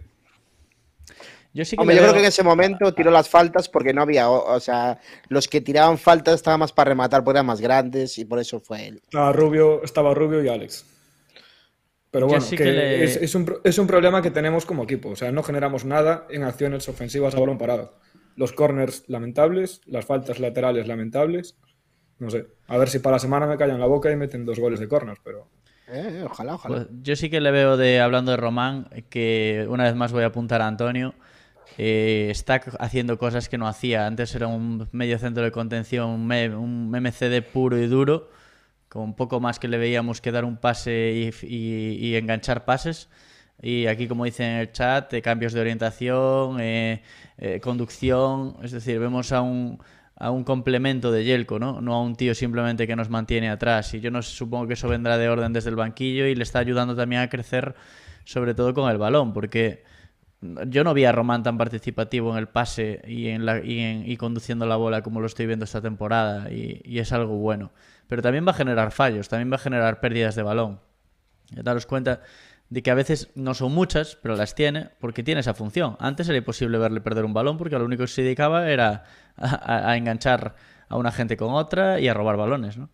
Yo Hombre, yo creo que en ese momento tiró las faltas porque no había, o, sea, los que tiraban faltas estaban más para rematar porque eran más grandes y por eso fue él. Estaba Rubio, estaba Rubio y Alex. Pero bueno, es, un, problema que tenemos como equipo. O sea, no generamos nada en acciones ofensivas a balón parado. Los corners lamentables, las faltas laterales lamentables. No sé, a ver si para la semana me callan la boca y meten dos goles de corners, pero eh, eh ojalá, ojalá. Pues yo sí que le veo de, hablando de Román, que una vez más voy a apuntar a Antonio, eh, está haciendo cosas que no hacía. Antes era un medio centro de contención, un, MCD puro y duro, con poco más que le veíamos que dar un pase y, enganchar pases. Y aquí, como dicen en el chat, eh, cambios de orientación, eh, conducción, es decir, vemos a un, complemento de Yelko, ¿no? No a un tío simplemente que nos mantiene atrás. Y yo no supongo que eso vendrá de orden desde el banquillo y le está ayudando también a crecer, sobre todo con el balón, porque yo no vi a Román tan participativo en el pase y, en la, y, conduciendo la bola como lo estoy viendo esta temporada y, es algo bueno. Pero también va a generar fallos, también va a generar pérdidas de balón. Daros cuenta de que a veces no son muchas, pero las tiene porque tiene esa función. Antes era imposible verle perder un balón porque lo único que se dedicaba era a, a enganchar a una gente con otra y a robar balones. ¿no?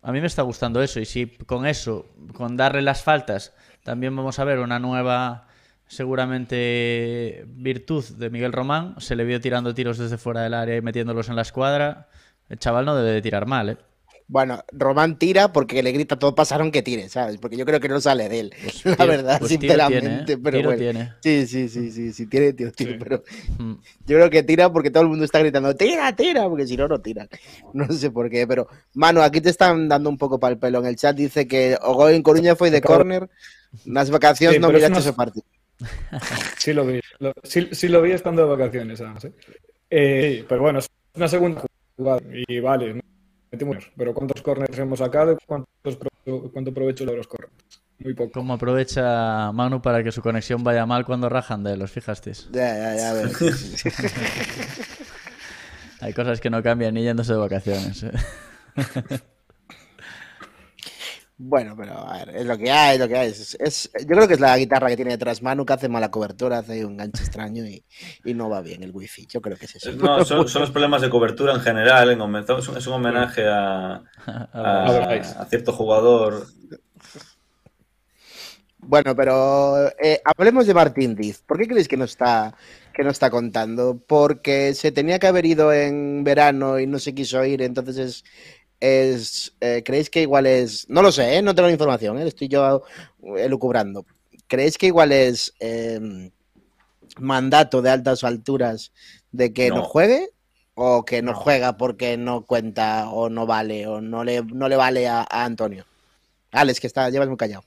A mí me está gustando eso y si con eso, con darle las faltas, también vamos a ver una nueva seguramente virtud de Miguel Román. Se le vio tirando tiros desde fuera del área y metiéndolos en la escuadra. El chaval no debe de tirar mal, ¿eh? Bueno, Román tira porque le grita todo pasaron que tire, ¿sabes? Porque yo creo que no sale de él, pues la verdad, pues ¿eh? sinceramente. pero tiene. Sí, sí, sí, sí, sí, tiene tío, tío. pero mm. yo creo que tira porque todo el mundo está gritando, tira, tira, porque si no, no tira. No sé por qué, pero mano, aquí te están dando un poco para el pelo. En el chat dice que Ogoy en Coruña fue de córner, las vacaciones no hubiera hecho ese partido sí lo vi. Lo, sí, lo vi estando de vacaciones, ¿eh? Eh, pero bueno, es una segunda jugada. Y vale, Pero ¿cuántos corners hemos sacado? ¿Cuántos ¿Cuánto provecho de los corners? Muy poco. ¿Cómo aprovecha Manu para que su conexión vaya mal cuando rajan de los fijasteis? Ya, ya, ya. Hay cosas que no cambian ni yéndose de vacaciones. ¿eh? Bueno, pero a ver, es lo que hay, es lo que hay. Es, yo creo que es la guitarra que tiene detrás Manu que hace mala cobertura, hace un gancho extraño y, no va bien el wifi. Yo creo que es eso. No, son, los problemas de cobertura en general. En, es, un, homenaje a, a, cierto jugador. Bueno, pero eh, hablemos de Martín Diz. ¿Por qué creéis que no está que no está contando? Porque se tenía que haber ido en verano y no se quiso ir, entonces es, es, eh, ¿creéis que igual es, no lo sé, eh, no tengo la información, eh, estoy yo elucubrando, ¿creéis que igual es em, mandato de altas alturas de que no, juegue o que no, juega porque no cuenta o no vale o no le, no le vale a, Antonio? Alex, que está, llevas muy callado.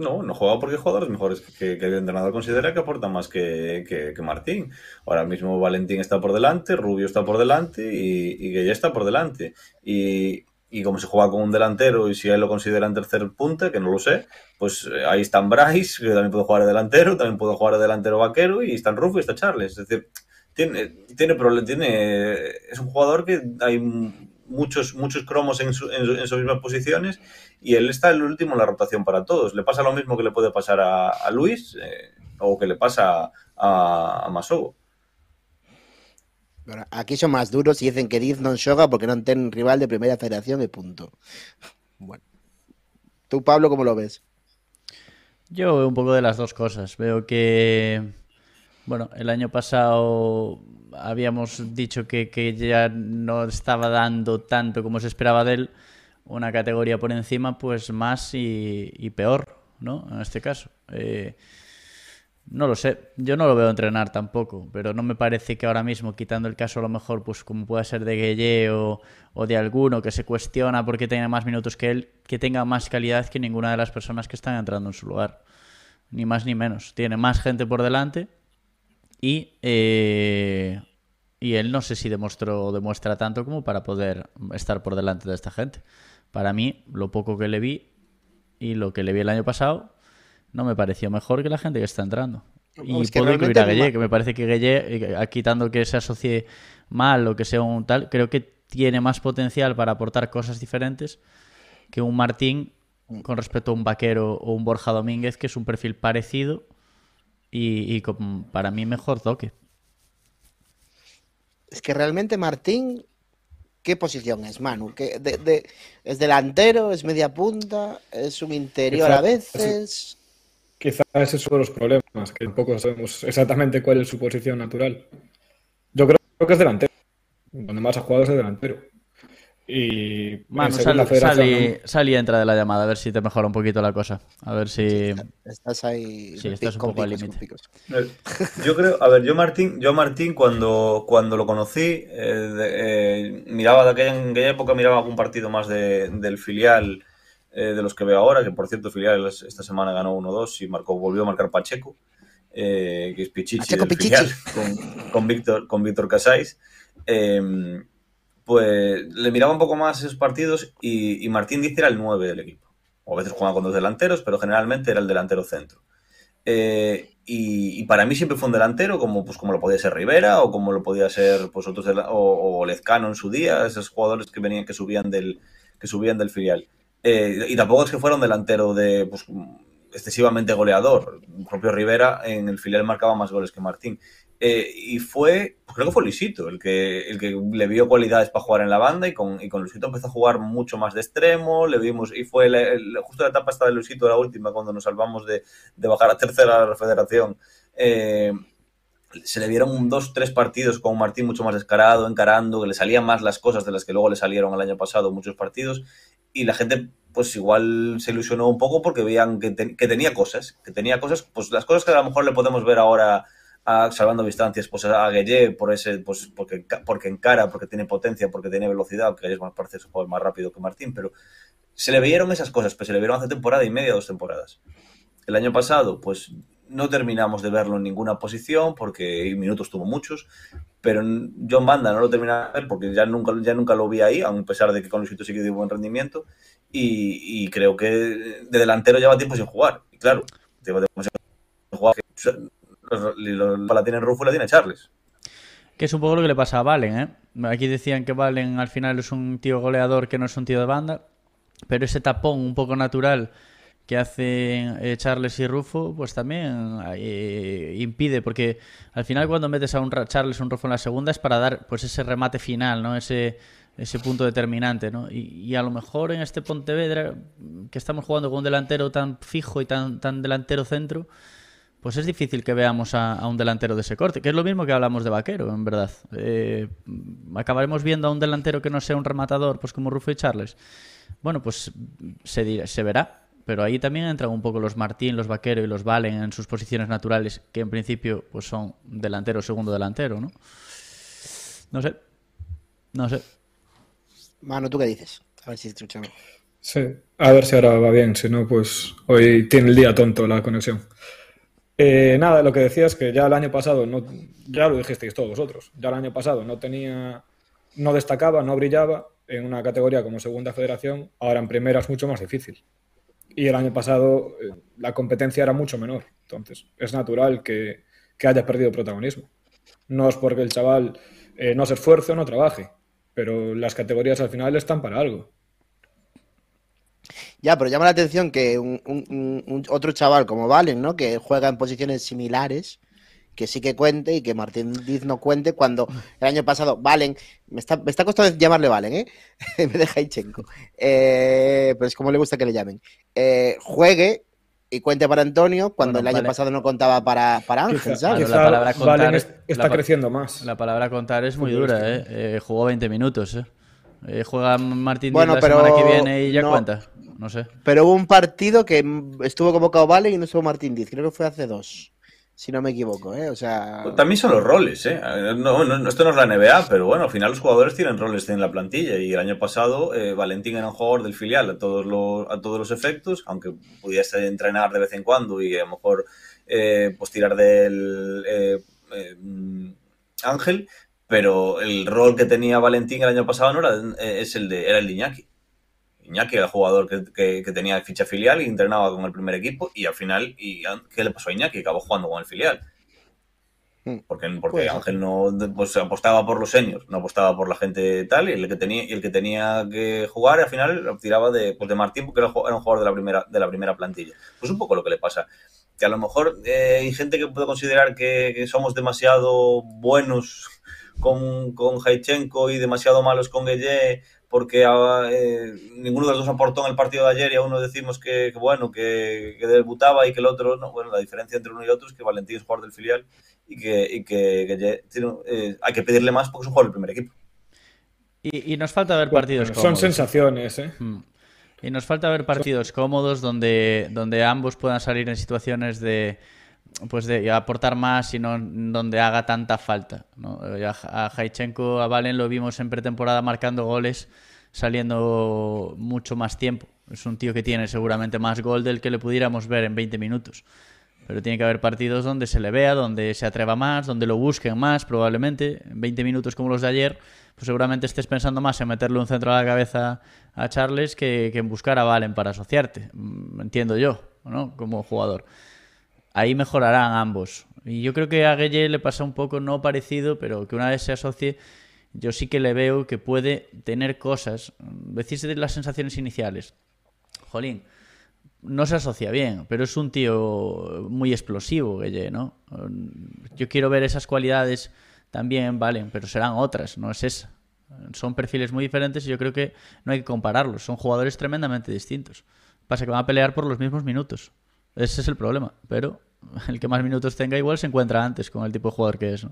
No, no juega porque jugadores mejores que, que, el entrenador considera que aporta más que, que, Martín. Ahora mismo Valentín está por delante, Rubio está por delante y, que ya está por delante. Y, como se juega con un delantero y si él lo considera en tercer punta, que no lo sé, pues eh, ahí están Bryce, que también puede jugar de delantero, también puede jugar de delantero vaquero y están Rubio y está Charles. Es decir, tiene, tiene, tiene, es un jugador que hay muchos, muchos cromos en, sus mismas posiciones y él está el último en la rotación para todos. Le pasa lo mismo que le puede pasar a, Luis eh, o que le pasa a, a Masogo. Aquí son más duros y dicen que Diz no shoga porque no tienen rival de primera federación y punto. Bueno. ¿Tú, Pablo, cómo lo ves? Yo veo un poco de las dos cosas. Veo que bueno, el año pasado habíamos dicho que, ya no estaba dando tanto como se esperaba de él, una categoría por encima, pues más y, peor, ¿no? En este caso. Eh, no lo sé, yo no lo veo entrenar tampoco, pero no me parece que ahora mismo, quitando el caso a lo mejor, pues como pueda ser de Gueye o, de alguno que se cuestiona porque tiene más minutos que él, que tenga más calidad que ninguna de las personas que están entrando en su lugar. Ni más ni menos. Tiene más gente por delante eh, y, él no sé si demostró demuestra tanto como para poder estar por delante de esta gente. Para mí, lo poco que le vi y lo que le vi el año pasado no me pareció mejor que la gente que está entrando. Y puedo incluir a que me parece que Gueye, eh, quitando que se asocie mal o que sea un tal, creo que tiene más potencial para aportar cosas diferentes que un Martín mm. con respecto a un Vaquero o un Borja Domínguez, que es un perfil parecido, y, para mí mejor toque. Es que realmente Martín, ¿qué posición es, Manu? ¿Es delantero? ¿Es media punta? ¿Es un interior a veces? Quizás ese es uno de los problemas, que tampoco sabemos exactamente cuál es su posición natural. Yo creo, que es delantero. Donde más ha jugado es delantero. Y, sal, y, entra de la llamada, a ver si te mejora un poquito la cosa. A ver si. Estás ahí. Sí, estás un poco límite. Eh, yo creo, a ver, yo Martín, yo Martín cuando, cuando lo conocí, eh, eh, miraba de aquella, en aquella época miraba algún partido más del filial de los que veo ahora, que por cierto, filial esta semana ganó 1-2 y marcó, volvió a marcar Pacheco, que es Pichichi, con, Víctor, con Víctor Casais. Eh, pues le miraba un poco más esos partidos y, Martín que era el 9 del equipo. O a veces jugaba con dos delanteros, pero generalmente era el delantero centro. Eh, y, para mí siempre fue un delantero, como, pues, como lo podía ser Rivera o como lo podía ser pues, otros o, Lezcano en su día, esos jugadores que venían que subían del, que subían del filial. Eh, y tampoco es que fuera un delantero de pues, excesivamente goleador. El propio Rivera en el filial marcaba más goles que Martín. Eh, y fue, pues creo que fue Luisito el que, el que le vio cualidades para jugar en la banda y con, y con Luisito empezó a jugar mucho más de extremo, le vimos, y fue justo la etapa estaba de Luisito, la última, cuando nos salvamos de, de bajar a tercera a la federación. Eh, se le vieron dos, tres partidos con Martín mucho más descarado, encarando, que le salían más las cosas de las que luego le salieron el año pasado muchos partidos, y la gente pues igual se ilusionó un poco porque veían que, que tenía cosas, que tenía cosas, pues las cosas que a lo mejor le podemos ver ahora a, salvando distancias pues a Gueye por ese pues porque porque encara porque tiene potencia porque tiene velocidad que más parece un jugador más rápido que Martín pero se le vieron esas cosas pues se le vieron hace temporada y media dos temporadas el año pasado pues no terminamos de verlo en ninguna posición porque minutos tuvo muchos pero John Banda no lo termina de ver porque ya nunca ya nunca lo vi ahí a pesar de que con Luisito sí que dio buen rendimiento y, creo que de delantero lleva tiempo sin jugar y claro lleva tiempo los, la tiene Rufo y la tiene Charles. Que es un poco lo que le pasa a Valen, ¿eh? Aquí decían que Valen al final es un tío goleador que no es un tío de banda, pero ese tapón un poco natural que hacen eh, Charles y Rufo, pues también eh, impide, porque al final cuando metes a un Charles un Rufo en la segunda es para dar pues ese remate final, ¿no? Ese, ese punto determinante, ¿no? Y, y, a lo mejor en este Pontevedra, que estamos jugando con un delantero tan fijo y tan, tan delantero centro, pues es difícil que veamos a, un delantero de ese corte, que es lo mismo que hablamos de Vaquero, en verdad. Eh, acabaremos viendo a un delantero que no sea un rematador, pues como Rufo y Charles. Bueno, pues se, verá, pero ahí también entran un poco los Martín, los Vaquero y los Valen en sus posiciones naturales, que en principio pues son delantero, segundo delantero, ¿no? No sé, no sé. Mano, ¿tú qué dices? A ver si escuchamos. Sí, a ver si ahora va bien, si no, pues hoy tiene el día tonto la conexión. Eh, nada, lo que decía es que ya el año pasado, no, ya lo dijisteis todos vosotros, ya el año pasado no tenía, no destacaba, no brillaba en una categoría como segunda federación, ahora en primera es mucho más difícil. Y el año pasado eh, la competencia era mucho menor, entonces es natural que, haya perdido protagonismo. No es porque el chaval eh, no se esfuerce o no trabaje, pero las categorías al final están para algo. Ya, pero llama la atención que un, otro chaval como Valen, ¿no? Que juega en posiciones similares, que sí que cuente y que Martín Diz no cuente cuando el año pasado Valen, me está, me está costando llamarle Valen, ¿eh? me deja Ichenko. Eh, pero es como le gusta que le llamen. Eh, juegue y cuente para Antonio cuando el año pasado no contaba para, para Ángel, la palabra contar Valen está creciendo más. La palabra contar es muy dura, ¿eh? ¿eh? jugó 20 minutos, ¿eh? ¿eh? juega Martín bueno, la pero semana que viene y ya cuenta no sé. Pero hubo un partido que estuvo convocado Vale y no estuvo Martín Diz, creo que fue hace dos si no me equivoco, ¿eh? O sea... Pues también son los roles, ¿eh? esto no es la NBA, pero bueno, al final los jugadores tienen roles en la plantilla y el año pasado eh, Valentín era un jugador del filial a todos los, a todos los efectos, aunque pudiese entrenar de vez en cuando y a lo mejor eh, pues tirar del mm, Ángel, pero el rol que tenía Valentín el año pasado no es el de, era el de Iñaki. Iñaki era el jugador que, tenía ficha filial y entrenaba con el primer equipo y al final, y, ah, ¿qué le pasó a Iñaki? Acabó jugando con el filial. Hmm. Porque, porque Ángel no pues, apostaba por los seños, no apostaba por la gente tal, y el que tenía, el que tenía que jugar al final lo tiraba de, pues, Martín porque era un jugador de la primera, de la primera plantilla. Pues un poco lo que le pasa. Que a lo mejor eh, hay gente que puede considerar que, somos demasiado buenos con, con y demasiado malos con Gueye porque ah, eh, ninguno de los dos aportó en el partido de ayer y a uno decimos que, bueno, que, debutaba y que el otro no. Bueno, la diferencia entre uno y otro es que Valentín es jugador del filial y que, y que eh, hay que pedirle más porque es un jugador del primer equipo. Y, nos falta ver partidos cómodos. Son sensaciones, ¿eh? mm. Y nos falta ver partidos cómodos donde, donde ambos puedan salir en situaciones de, pues de aportar más y no donde haga tanta falta. ¿no? A, a Valen lo vimos en pretemporada marcando goles, saliendo mucho más tiempo. Es un tío que tiene seguramente más gol del que le pudiéramos ver en 20 minutos. Pero tiene que haber partidos donde se le vea, donde se atreva más, donde lo busquen más, probablemente. En 20 minutos como los de ayer, pues seguramente estés pensando más en meterle un centro a la cabeza a Charles que, que en buscar a Valen para asociarte. Mm, entiendo yo, ¿no? Como jugador ahí mejorarán ambos. Y yo creo que a Gueye le pasa un poco no parecido, pero que una vez se asocie, yo sí que le veo que puede tener cosas. Decirse de las sensaciones iniciales. Jolín, no se asocia bien, pero es un tío muy explosivo, Gueye, ¿no? Yo quiero ver esas cualidades también, valen, pero serán otras, no es esa. Son perfiles muy diferentes y yo creo que no hay que compararlos. Son jugadores tremendamente distintos. Pasa que van a pelear por los mismos minutos. Ese es el problema. Pero el que más minutos tenga igual se encuentra antes con el tipo de jugador que es.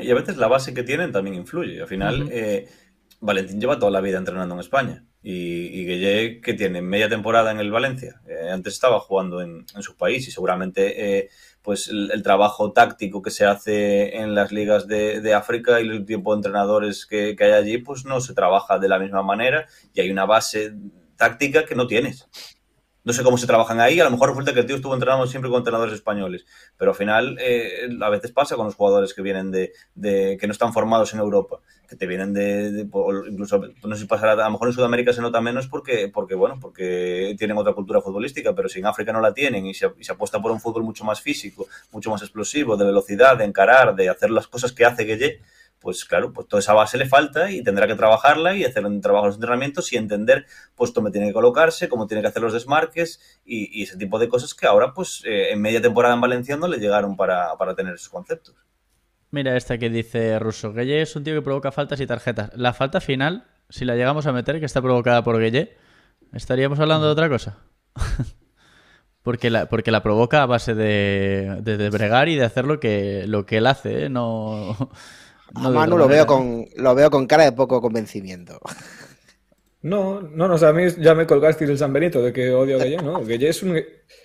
Y a veces la base que tienen también influye. Al final, eh, Valentín lleva toda la vida entrenando en España. Y, que tiene media temporada en el Valencia. Eh, antes estaba jugando en, su país y seguramente eh, pues el, trabajo táctico que se hace en las ligas de, África y el tiempo de entrenadores que, que hay allí, pues no se trabaja de la misma manera y hay una base táctica que no tienes no sé cómo se trabajan ahí. A lo mejor resulta que el tío estuvo entrenando siempre con entrenadores españoles, pero al final eh, a veces pasa con los jugadores que vienen de, que no están formados en Europa, que te vienen de, incluso no sé si pasará, a lo mejor en Sudamérica se nota menos porque, porque bueno, porque tienen otra cultura futbolística, pero si en África no la tienen y se, y se apuesta por un fútbol mucho más físico, mucho más explosivo, de velocidad, de encarar, de hacer las cosas que hace Gueye, pues claro, pues toda esa base le falta y tendrá que trabajarla y hacer un trabajo en los entrenamientos y entender pues dónde tiene que colocarse, cómo tiene que hacer los desmarques y, ese tipo de cosas que ahora pues eh, en media temporada en Valenciano le llegaron para, tener esos conceptos. Mira esta que dice Russo, Guelle es un tío que provoca faltas y tarjetas. La falta final, si la llegamos a meter, que está provocada por Guelle, estaríamos hablando de otra cosa. Porque la, porque la provoca a base de, de, bregar y de hacer lo que, lo que él hace, ¿eh? No, a Manu lo veo, con, lo veo con cara de poco convencimiento. No, no, no, o sea, a mí ya me colgaste el San Benito de que odio a Gueye, ¿no? Gueye es un,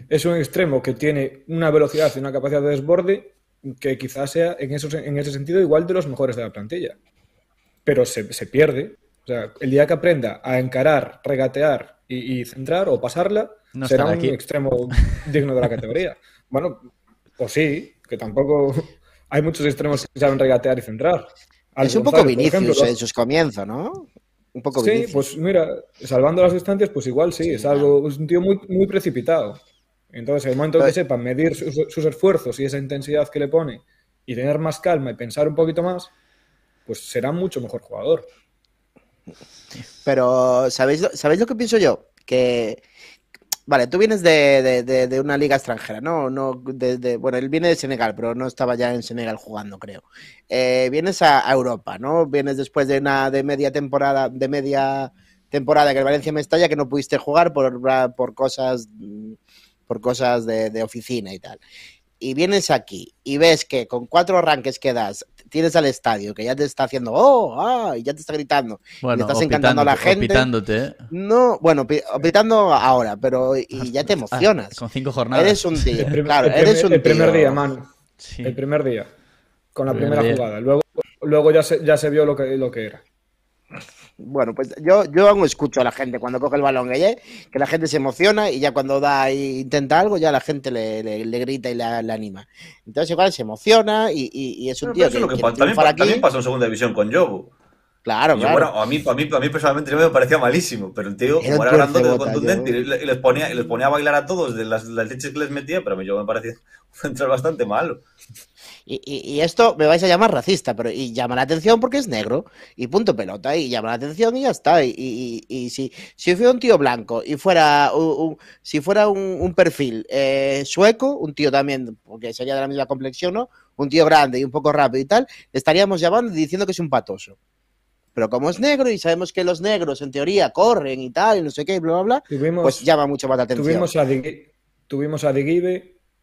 es un extremo que tiene una velocidad y una capacidad de desborde que quizás sea en, esos, en ese sentido igual de los mejores de la plantilla. Pero se, pierde. O sea, el día que aprenda a encarar, regatear y, centrar o pasarla, será un extremo digno de la categoría. bueno, o pues sí, que tampoco hay muchos extremos que saben regatear y centrar. es un poco Vinicius en sus comienzos, ¿no? Un poco sí, pues mira, salvando las distancias, pues igual sí, es algo, un tío muy, muy precipitado. Entonces, en el momento que pues- sepa medir sus, esfuerzos y esa intensidad que le pone y tener más calma y pensar un poquito más, pues será mucho mejor jugador. Pero, ¿sabéis ¿sabéis lo que pienso yo? Que Vale, tú vienes de, una liga extranjera, ¿no? no bueno, él viene de Senegal, pero no estaba ya en Senegal jugando, creo. Eh, vienes a, Europa, ¿no? Vienes después de una de media temporada, de media temporada que el Valencia me estalla, que no pudiste jugar por, ah, por cosas, por cosas de, oficina y tal. Y vienes aquí y ves que con cuatro arranques que das, tienes al estadio que ya te está haciendo, oh, ah, y ya te está gritando. Bueno, y estás encantando a la gente. ¿eh? No, bueno, pitando ahora, pero y ah, ya te ah, emocionas. con cinco jornadas. Eres un tío. claro, eres un El primer día, man, El primer día. Con la primera jugada. Luego, luego ya, se, ya se vio lo que, lo que era. Bueno, pues yo, yo escucho a la gente cuando coge el balón, ¿eh? que la gente se emociona y ya cuando da intenta algo, ya la gente le, le, grita y la, le anima. Entonces igual se emociona y, y, es un tío que, que, que también, aquí. pasó en segunda división con Yogo. Claro, claro. Bueno, a mí, a, mí, a mí personalmente me parecía malísimo, pero el tío, como hablando de contundente, y les, ponía, les ponía a bailar a todos de las, las leches que les metía, pero a mí me parecía un bastante malo. Y, esto me vais a llamar racista, pero llama la atención porque es negro. Y punto pelota, y llama la atención y ya está. Y, si, si fuera un tío blanco y fuera un, si fuera un, perfil eh, sueco, un tío también, porque sería de la misma complexión, Un tío grande y un poco rápido y tal, estaríamos llamando y diciendo que es un patoso pero como es negro y sabemos que los negros en teoría corren y tal, y no sé qué, bla, bla, bla, pues llama mucho más la atención. Tuvimos a,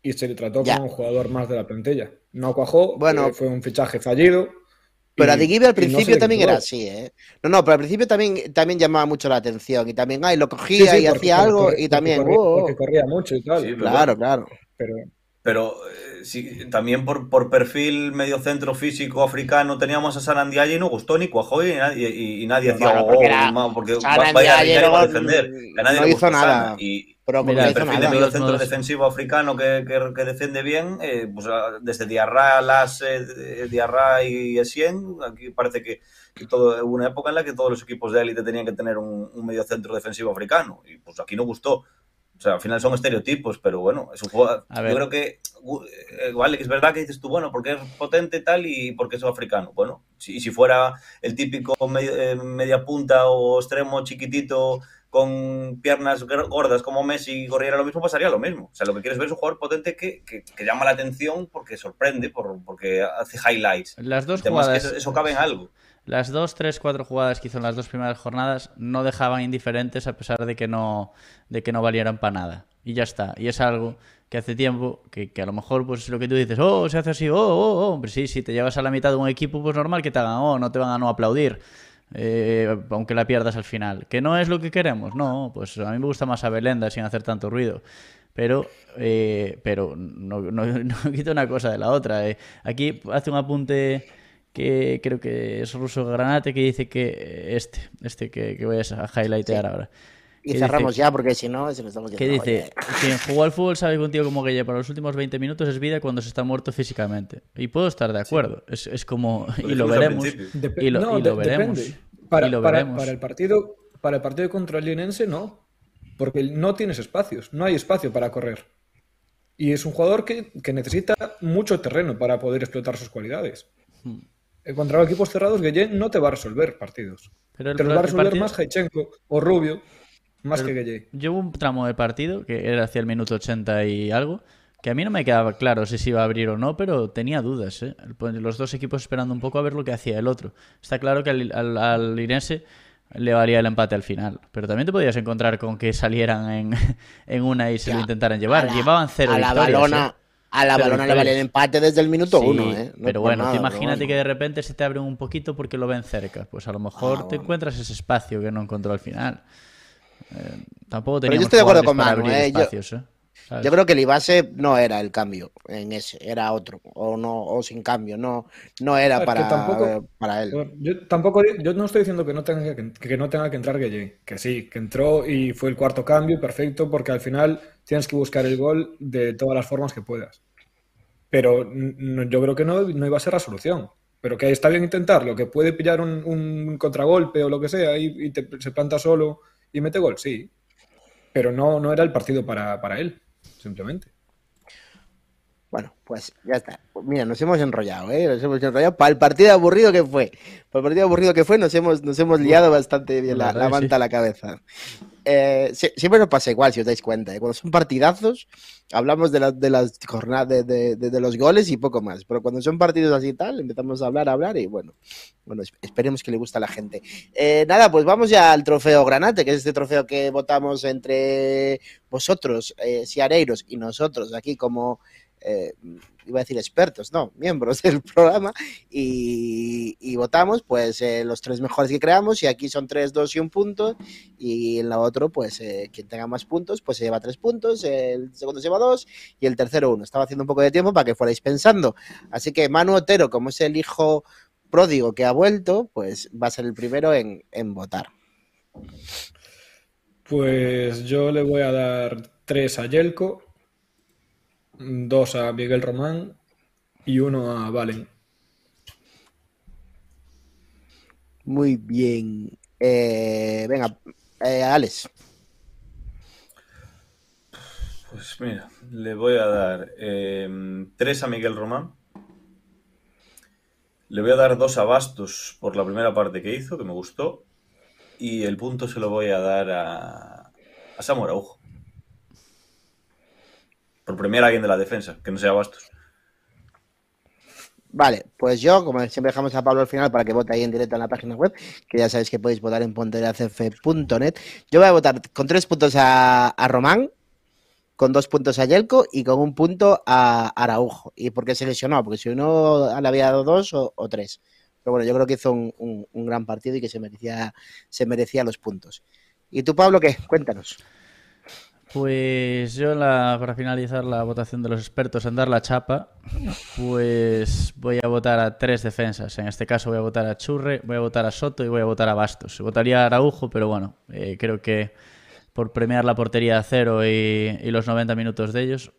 y se le trató como un jugador más de la plantilla. No cuajó, bueno, eh, fue un fichaje fallido. Pero Adigibe al principio también era así, ¿eh? No, no, pero al principio también, también llamaba mucho la atención y también, ay, lo cogía y hacía algo y también. Corría, mucho y tal. claro, claro. Pero, pero eh, sí, también por, por perfil centro físico africano teníamos a Sanandiaye y no gustó ni cuajó y, nadie y, nadie hacía oh, no, porque, no, defender. nadie hizo nada. Y, el perfil de defensivo africano que, defiende bien, eh, pues, ah, desde Diarra, Lasse, eh, Diarra y Essien, aquí parece que, todo, hubo una época en la que todos los equipos de élite tenían que tener un, medio centro defensivo africano y pues aquí no gustó sea, al final son estereotipos, pero bueno, es un juego. yo creo que. igual eh, es verdad que dices tú, bueno, porque es potente tal y porque es africano. Bueno, si, si fuera el típico eh, media, punta o extremo chiquitito con piernas gordas como Messi corriera lo mismo, pasaría lo mismo. O sea, lo que quieres ver es un jugador potente que, llama la atención porque sorprende, por, porque hace highlights. Las dos jugadas. eso, cabe en algo las dos, tres, cuatro jugadas que hizo en las dos primeras jornadas no dejaban indiferentes a pesar de que no, de que no valieran para nada. Y ya está. Y es algo que hace tiempo, que, que, a lo mejor pues lo que tú dices, oh, se hace así, oh, oh, oh, sí, si te llevas a la mitad de un equipo, pues normal que te hagan, oh, no te van a no aplaudir. Eh, aunque la pierdas al final. Que no es lo que queremos, no. Pues a mí me gusta más a Belenda sin hacer tanto ruido. Pero, eh, pero no, no, quita una cosa de la otra. Eh. Aquí hace un apunte que creo que es Ruso Granate que dice que eh, este, este que, voy a highlightear ahora. Y cerramos ya porque si no, se nos estamos que dice? ¿eh? Quien jugó al fútbol sabe contigo un tío como para los últimos 20 minutos es vida cuando se está muerto físicamente. Y puedo estar de acuerdo. Es, como. y lo veremos. Y lo, veremos. Para, el partido, para el partido contra el Linense, no. Porque no tienes espacios. No hay espacio para correr. Y es un jugador que, necesita mucho terreno para poder explotar sus cualidades. Hmm. Encontrar eh, equipos cerrados, Guillén no te va a resolver partidos. Pero te los va a resolver más Jaichenko o Rubio, más que Guillén. Yo hubo un tramo de partido, que era hacia el minuto 80 y algo, que a mí no me quedaba claro si se iba a abrir o no, pero tenía dudas. ¿eh? Los dos equipos esperando un poco a ver lo que hacía el otro. Está claro que al, al, Irense le valía el empate al final, pero también te podías encontrar con que salieran en, una y se lo intentaran llevar. Llevaban cero a balona, ¿eh? a la balona le vale el empate desde el minuto uno. ¿eh? pero bueno, imagínate que de repente se te abre un poquito porque lo ven cerca. Pues a lo mejor ah, te encuentras ese espacio que no encontró al final. Eh, tampoco Pero yo estoy de acuerdo con ¿eh? espacios, yo, creo que el Ibase no era el cambio en ese, era otro, o no, o sin cambio, no, no era para, para él. Yo tampoco, yo no estoy diciendo que no tenga que, que no tenga que entrar Gueye, que sí, que entró y fue el cuarto cambio, perfecto, porque al final tienes que buscar el gol de todas las formas que puedas pero yo creo que no, no, iba a ser la solución. Pero que está bien intentarlo, que puede pillar un, contragolpe o lo que sea y, se planta solo y mete gol, sí. Pero no, no era el partido para, él, simplemente. Bueno, pues ya está. Pues mira, nos hemos enrollado, ¿eh? Nos hemos enrollado. Para el partido aburrido que fue. el partido aburrido que fue, nos hemos, nos hemos liado bastante bien la, la manta a la cabeza. Eh, siempre nos pasa igual, si os dais cuenta. ¿eh? Cuando son partidazos, hablamos de, las jornadas, de, los goles y poco más. Pero cuando son partidos así y tal, empezamos a hablar, a hablar y bueno, bueno esperemos que le guste a la gente. Eh, nada, pues vamos ya al trofeo Granate, que es este trofeo que votamos entre vosotros, siareiros, y nosotros aquí como iba a decir expertos, no, miembros del programa y, votamos pues eh, los tres mejores que creamos y aquí son tres, dos y un punto y en la otra, pues eh, quien tenga más puntos pues se lleva tres puntos, el segundo se lleva dos y el tercero uno. Estaba haciendo un poco de tiempo para que fuerais pensando. Así que Manu Otero, como es el hijo pródigo que ha vuelto, pues va a ser el primero en, en votar. Pues yo le voy a dar tres a Yelko dos a Miguel Román y uno a Valen. Muy bien. Eh, venga, eh, Alex. Pues mira, le voy a dar eh, tres a Miguel Román. Le voy a dar dos a Bastos por la primera parte que hizo, que me gustó. Y el punto se lo voy a dar a, a por primera alguien de la defensa, que no sea Bastos. Vale, pues yo, como siempre dejamos a Pablo al final para que vote ahí en directo en la página web, que ya sabéis que podéis votar en ponteracf.net. yo voy a votar con tres puntos a, Román, con dos puntos a Yelko y con un punto a Araujo. ¿Y por qué se lesionó? Porque si uno le había dado dos o, tres. Pero bueno, yo creo que hizo un, gran partido y que se merecía, se merecía los puntos. ¿Y tú, Pablo, qué? Cuéntanos. Pues yo la, para finalizar la votación de los expertos en dar la chapa, pues voy a votar a tres defensas. En este caso voy a votar a Churre, voy a votar a Soto y voy a votar a Bastos. Votaría a Araujo, pero bueno, eh, creo que por premiar la portería a cero y, y los 90 minutos de ellos,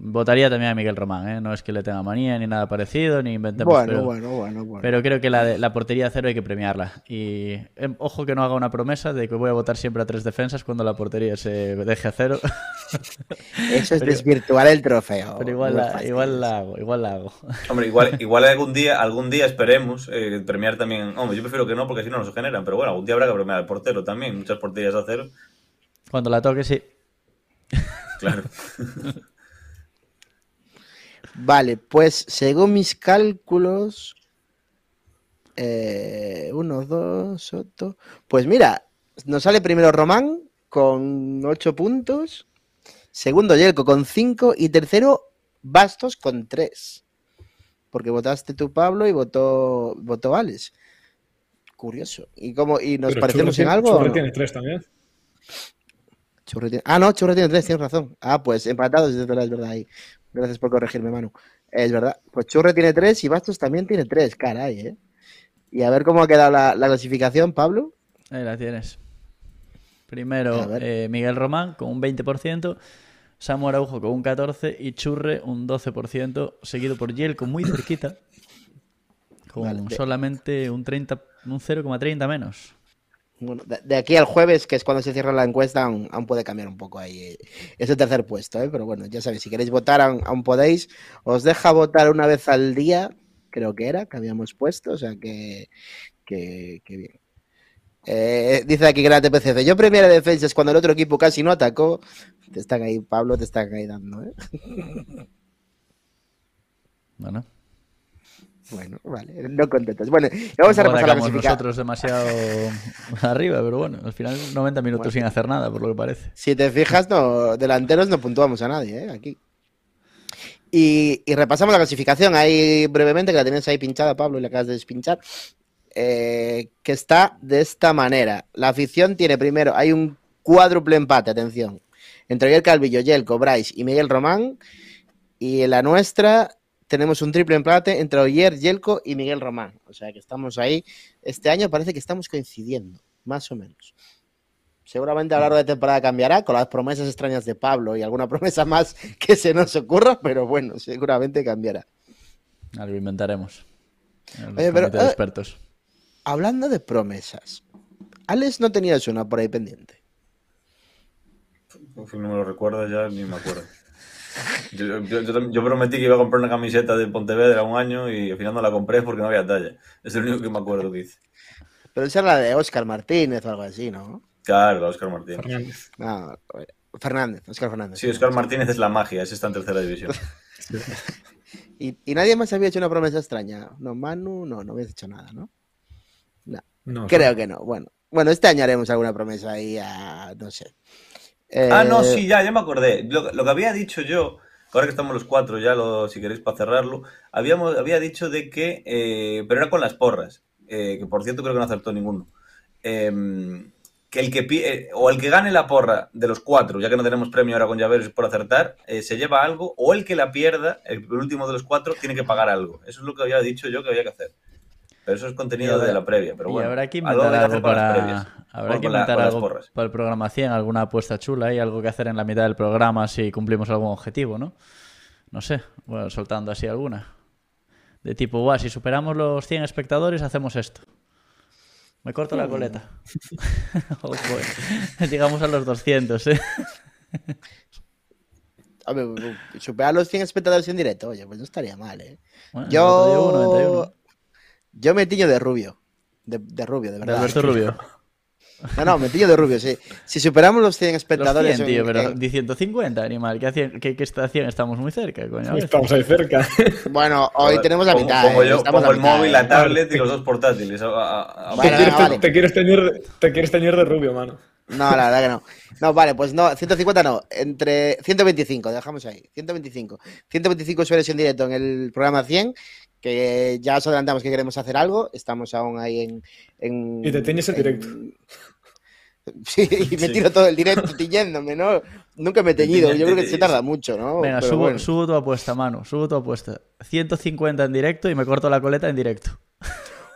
Votaría también a Miguel Román, ¿eh? no es que le tenga manía ni nada parecido, ni inventemos. pero, bueno, Pero creo que la, de, la portería cero hay que premiarla. Y em, ojo que no haga una promesa de que voy a votar siempre a tres defensas cuando la portería se deje a cero. Eso es desvirtuar el trofeo. Pero igual la, igual hago, igual Hombre, igual, igual algún día, algún día esperemos eh, premiar también. Hombre, yo prefiero que no porque si no nos generan, pero bueno, algún día habrá que premiar al portero también. Muchas porterías a cero. Cuando la toque, sí. Claro. Vale, pues según mis cálculos, eh, uno, dos, otro. Pues mira, nos sale primero Román con ocho puntos, segundo Yelko con cinco y tercero Bastos con tres. Porque votaste tú, Pablo, y votó, votó Alex. Curioso. ¿Y, y nos parecemos en algo? Churro tiene tres también. Ah, no, Churro tiene tres, tienes razón. Ah, pues empatados, desde la es verdad. Ahí. Gracias por corregirme, Manu. Es verdad. Pues Churre tiene tres y Bastos también tiene tres, caray, ¿eh? Y a ver cómo ha quedado la, clasificación, Pablo. Ahí la tienes. Primero eh, Miguel Román con un 20%, Samu Araujo con un 14% y Churre un 12%, seguido por Yelko muy cerquita, con solamente un, 30, un 0,30 menos. Bueno, de, aquí al jueves, que es cuando se cierra la encuesta, aún, puede cambiar un poco ahí eh, ese tercer puesto, ¿eh? pero bueno, ya sabéis, si queréis votar, aún, podéis. Os deja votar una vez al día, creo que era, que habíamos puesto, o sea que, que, bien. Eh, dice aquí que la PCC, yo primera defensa es cuando el otro equipo casi no atacó. Te están ahí, Pablo, te están ahí dando. ¿eh? Bueno. Bueno, vale, no contentos. Bueno, vamos a repasar la clasificación. nosotros demasiado arriba, pero bueno, al final 90 minutos sin hacer nada, por lo que parece. Si te fijas, no, delanteros no puntuamos a nadie, ¿eh? Aquí. Y, repasamos la clasificación ahí brevemente, que la tienes ahí pinchada, Pablo, y la acabas de despinchar. Eh, que está de esta manera. La afición tiene primero, hay un cuádruple empate, atención, entre el Calvillo, Yelko, Bryce y Miguel Román. Y la nuestra tenemos un triple emplate entre Oyer, Yelko y Miguel Román. O sea que estamos ahí. Este año parece que estamos coincidiendo, más o menos. Seguramente a lo largo de temporada cambiará con las promesas extrañas de Pablo y alguna promesa más que se nos ocurra, pero bueno, seguramente cambiará. Algo inventaremos. Eh, hablando de promesas, Alex no tenía una por ahí pendiente. no me lo recuerdo ya, ni me acuerdo. Yo, prometí que iba a comprar una camiseta de Pontevedra un año y al final no la compré porque no había talla. Es el único que me acuerdo dice. Pero esa era la de Oscar Martínez o algo así, ¿no? Claro, Oscar Martínez. Fernández. Oscar Fernández, Sí, Oscar Martínez es la magia, es esta en tercera división. y, nadie más había hecho una promesa extraña. No, Manu, no, no habías hecho nada, ¿no? No, creo que no. Bueno, bueno, este año haremos alguna promesa ahí a, no sé, Ah, no, eh, sí, ya, ya me acordé. Lo, que había dicho yo, ahora que estamos los cuatro, ya lo, si queréis para cerrarlo, habíamos, había dicho de que, eh, pero era con las porras, eh, que por cierto creo que no acertó ninguno. Em, que el que o el que gane la porra de los cuatro, ya que no tenemos premio ahora con llaveros por acertar, se lleva algo, o el que la pierda, el último de los cuatro, tiene que pagar algo. Eso es lo que había dicho yo que había que hacer eso es contenido de la previa. Pero bueno, y habrá que inventar algo, para, el programa 100, alguna apuesta chula y algo que hacer en la mitad del programa si cumplimos algún objetivo, ¿no? No sé, bueno, soltando así alguna. De tipo, si superamos los 100 espectadores, hacemos esto. Me corto la mm. coleta. oh, Llegamos a los 200, ¿eh? superar los 100 espectadores en directo, oye, pues no estaría mal, ¿eh? yo... Yo me tiño de rubio. De, rubio, de verdad. De Alberto Rubio. No, no, me tiño de rubio, sí. Si superamos los 100 espectadores... Los 100, tío, pero de 150, animal. ¿Qué, está haciendo? Estamos muy cerca, coño. Estamos ahí cerca. Bueno, hoy tenemos la mitad. Pongo, eh, el móvil, eh. la tablet y los dos portátiles. te, quieres, teñir, de rubio, mano. No, la verdad que no. No, vale, pues no, 150 no, entre 125, dejamos ahí, 125. 125 sueles en directo en el programa 100 que ya os adelantamos que queremos hacer algo, estamos aún ahí en... y te teñes el directo. Sí, y me tiro todo el directo tiñéndome, ¿no? Nunca me he teñido, yo creo que se tarda mucho, ¿no? Venga, subo, tu apuesta, mano, subo tu apuesta. 150 en directo y me corto la coleta en directo.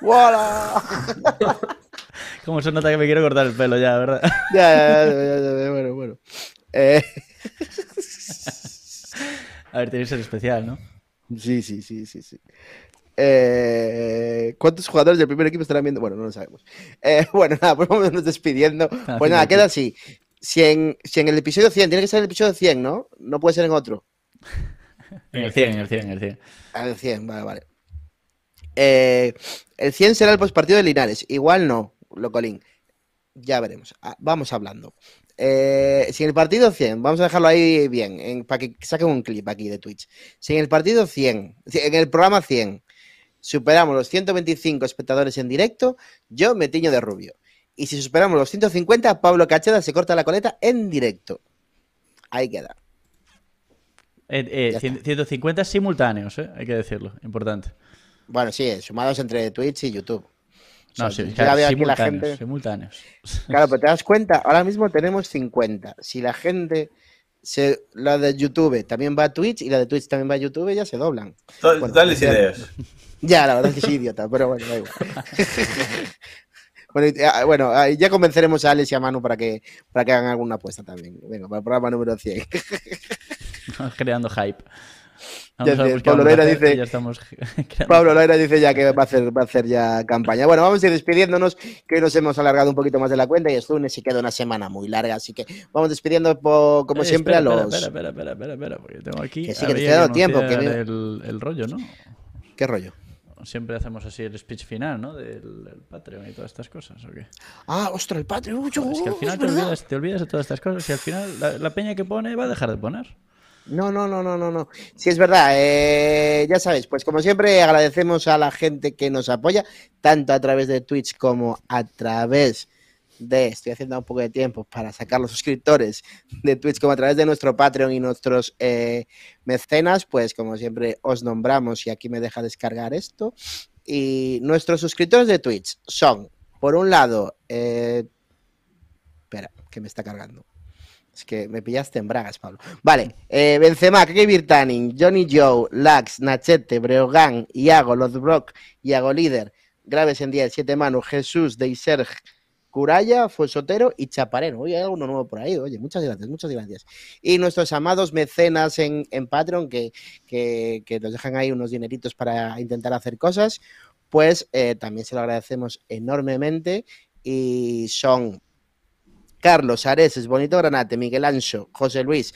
¡Wala! Como se nota que me quiero cortar el pelo ya, ¿verdad? Ya, ya, ya, ya, bueno, bueno. Eh. A ver, tenéis el especial, ¿no? Sí, sí, sí, sí, sí. Eh, ¿Cuántos jugadores del primer equipo estarán viendo? Bueno, no lo sabemos. Eh, bueno, nada, pues vamos despidiendo. Ah, pues nada, queda así. Si en, el episodio 100, tiene que ser el episodio 100, ¿no? No puede ser en otro. En el 100, en el 100, en el 100. 100, ah, vale, vale. Eh, el 100 será el postpartido de Linares. Igual no, Locolín. Ya veremos. Ah, vamos hablando. Eh, si en el partido 100, vamos a dejarlo ahí bien, para que saquen un clip aquí de Twitch. Si en el partido 100, en el programa 100, superamos los 125 espectadores en directo, yo me tiño de rubio. Y si superamos los 150, Pablo Cacheda se corta la coleta en directo. Ahí queda. 150 eh, eh, simultáneos, hay que decirlo, importante. Bueno, sí, sumados entre Twitch y YouTube. No, gente... simultáneos. Claro, pero te das cuenta, ahora mismo tenemos 50. Si la gente, la de YouTube también va a Twitch y la de Twitch también va a YouTube, ya se doblan. Dale ya, ideas. Ya, la verdad es que soy idiota, pero bueno, da igual. bueno, ah, ah, ya, convenceremos a Alex y a Manu para que, para que hagan alguna apuesta también. Venga, para el programa número 100. Creando hype. Pablo Loera dice, ya estamos Pablo dice ya que va a, hacer, va a hacer ya campaña. Bueno, vamos a ir despidiéndonos, que hoy nos hemos alargado un poquito más de la cuenta y esto se queda una semana muy larga, así que vamos despidiendo como eh, siempre a los... Espera, espera, espera, espera, tengo aquí... El, rollo, ¿no? ¿Qué rollo? siempre hacemos así el speech final, ¿no? Del, Patreon y todas estas cosas, ¿o Ah, ostras, el Patreon, Es que al final te olvidas, de todas estas cosas y al final la, peña que pone va a dejar de poner. No, no, no, no, no, no. Sí, es verdad. Eh, ya sabéis, pues como siempre agradecemos a la gente que nos apoya, tanto a través de Twitch como a través de, estoy haciendo un poco de tiempo para sacar los suscriptores de Twitch como a través de nuestro Patreon y nuestros eh, mecenas, pues como siempre os nombramos y aquí me deja descargar esto. Y nuestros suscriptores de Twitch son, por un lado, eh, espera, que me está cargando. Es que me pillaste en bragas, Pablo. Vale, eh, Benzema, Kevin Tanning, Johnny Joe, Lax, Nachete, Breogán, Iago, Lothbrock, Iago Líder, Graves en 10, Siete Manos, Jesús, Deiserg, Curaya, Fuesotero y Chapareno. Oye, hay alguno nuevo por ahí. Oye, muchas gracias, muchas gracias. Y nuestros amados mecenas en, Patreon, que, que, nos dejan ahí unos dineritos para intentar hacer cosas, pues eh, también se lo agradecemos enormemente. Y son Carlos, Areces, Bonito Granate, Miguel Ancho, José Luis,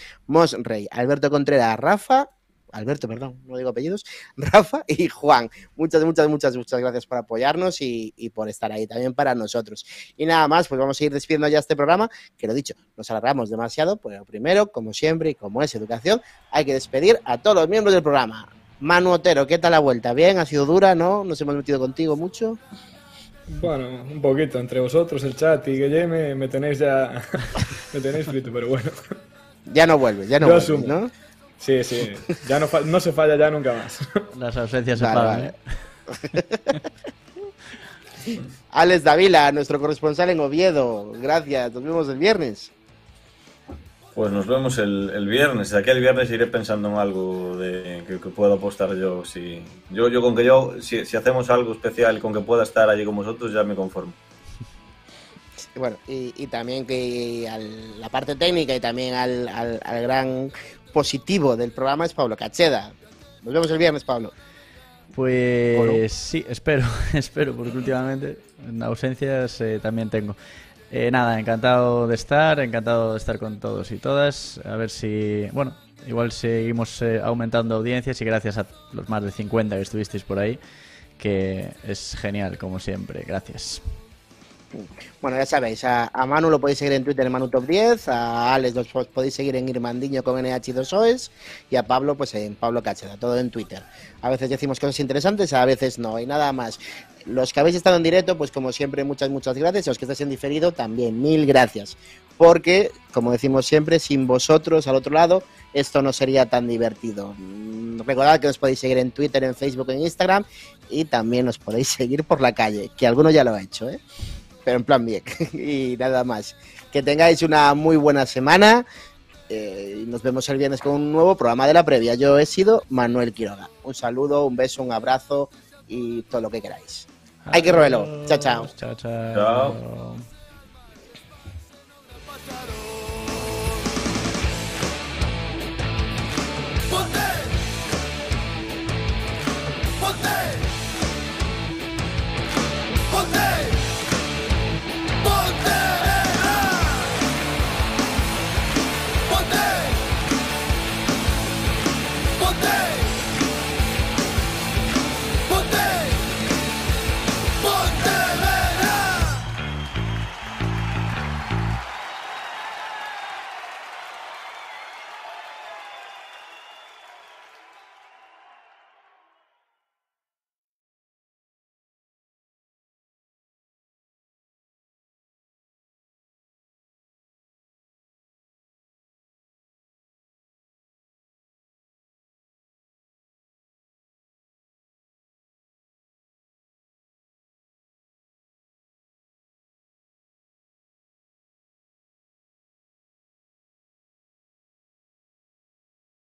Rey, Alberto Contreras, Rafa, Alberto, perdón, no digo apellidos, Rafa y Juan. Muchas, muchas, muchas, muchas gracias por apoyarnos y, y, por estar ahí también para nosotros. Y nada más, pues vamos a ir despidiendo ya este programa, que lo dicho, nos alargamos demasiado, pero primero, como siempre y como es educación, hay que despedir a todos los miembros del programa. Manu Otero, ¿qué tal la vuelta? ¿Bien? ¿Ha sido dura? ¿No? ¿Nos hemos metido contigo mucho? Bueno, un poquito entre vosotros, el chat y que me, tenéis ya. me tenéis frito, pero bueno. Ya no vuelve, ya no vuelve, ¿no? Sí, sí. Ya no, se falla ya nunca más. Las ausencias se pagan. ¿eh? Alex Davila, nuestro corresponsal en Oviedo. Gracias, nos vemos el viernes. Pues nos vemos el, el viernes. De aquí al viernes iré pensando en algo de, que, pueda apostar yo. Si, yo. Yo con que yo, si, si hacemos algo especial con que pueda estar allí con vosotros, ya me conformo. bueno, y, también que a la parte técnica y también al, al, gran positivo del programa es Pablo Cacheda. Nos vemos el viernes, Pablo. Pues sí, espero, espero, porque últimamente en ausencias eh, también tengo. Eh, nada, encantado de estar, encantado de estar con todos y todas. A ver si, bueno, igual seguimos eh, aumentando audiencias y gracias a los más de 50 que estuvisteis por ahí, que es genial, como siempre. Gracias. Bueno, ya sabéis, a, a Manu lo podéis seguir en Twitter en Manu 10, a Alex lo podéis seguir en Irmandiño con NH2OES y a Pablo pues en Pablo Cacheda, todo en Twitter. A veces decimos cosas interesantes, a veces no, y nada más los que habéis estado en directo, pues como siempre, muchas, muchas gracias. Y los que estáis en diferido, también mil gracias. Porque, como decimos siempre, sin vosotros al otro lado, esto no sería tan divertido. Mm, recordad que nos podéis seguir en Twitter, en Facebook, en Instagram y también nos podéis seguir por la calle, que alguno ya lo ha hecho, ¿eh? Pero en plan bien. y nada más. Que tengáis una muy buena semana. Eh, y nos vemos el viernes con un nuevo programa de la previa. Yo he sido Manuel Quiroga. Un saludo, un beso, un abrazo y todo lo que queráis. Hay que robarlo. Chao, chao. Chao, chao. chao. Ponte, ponte, ponte.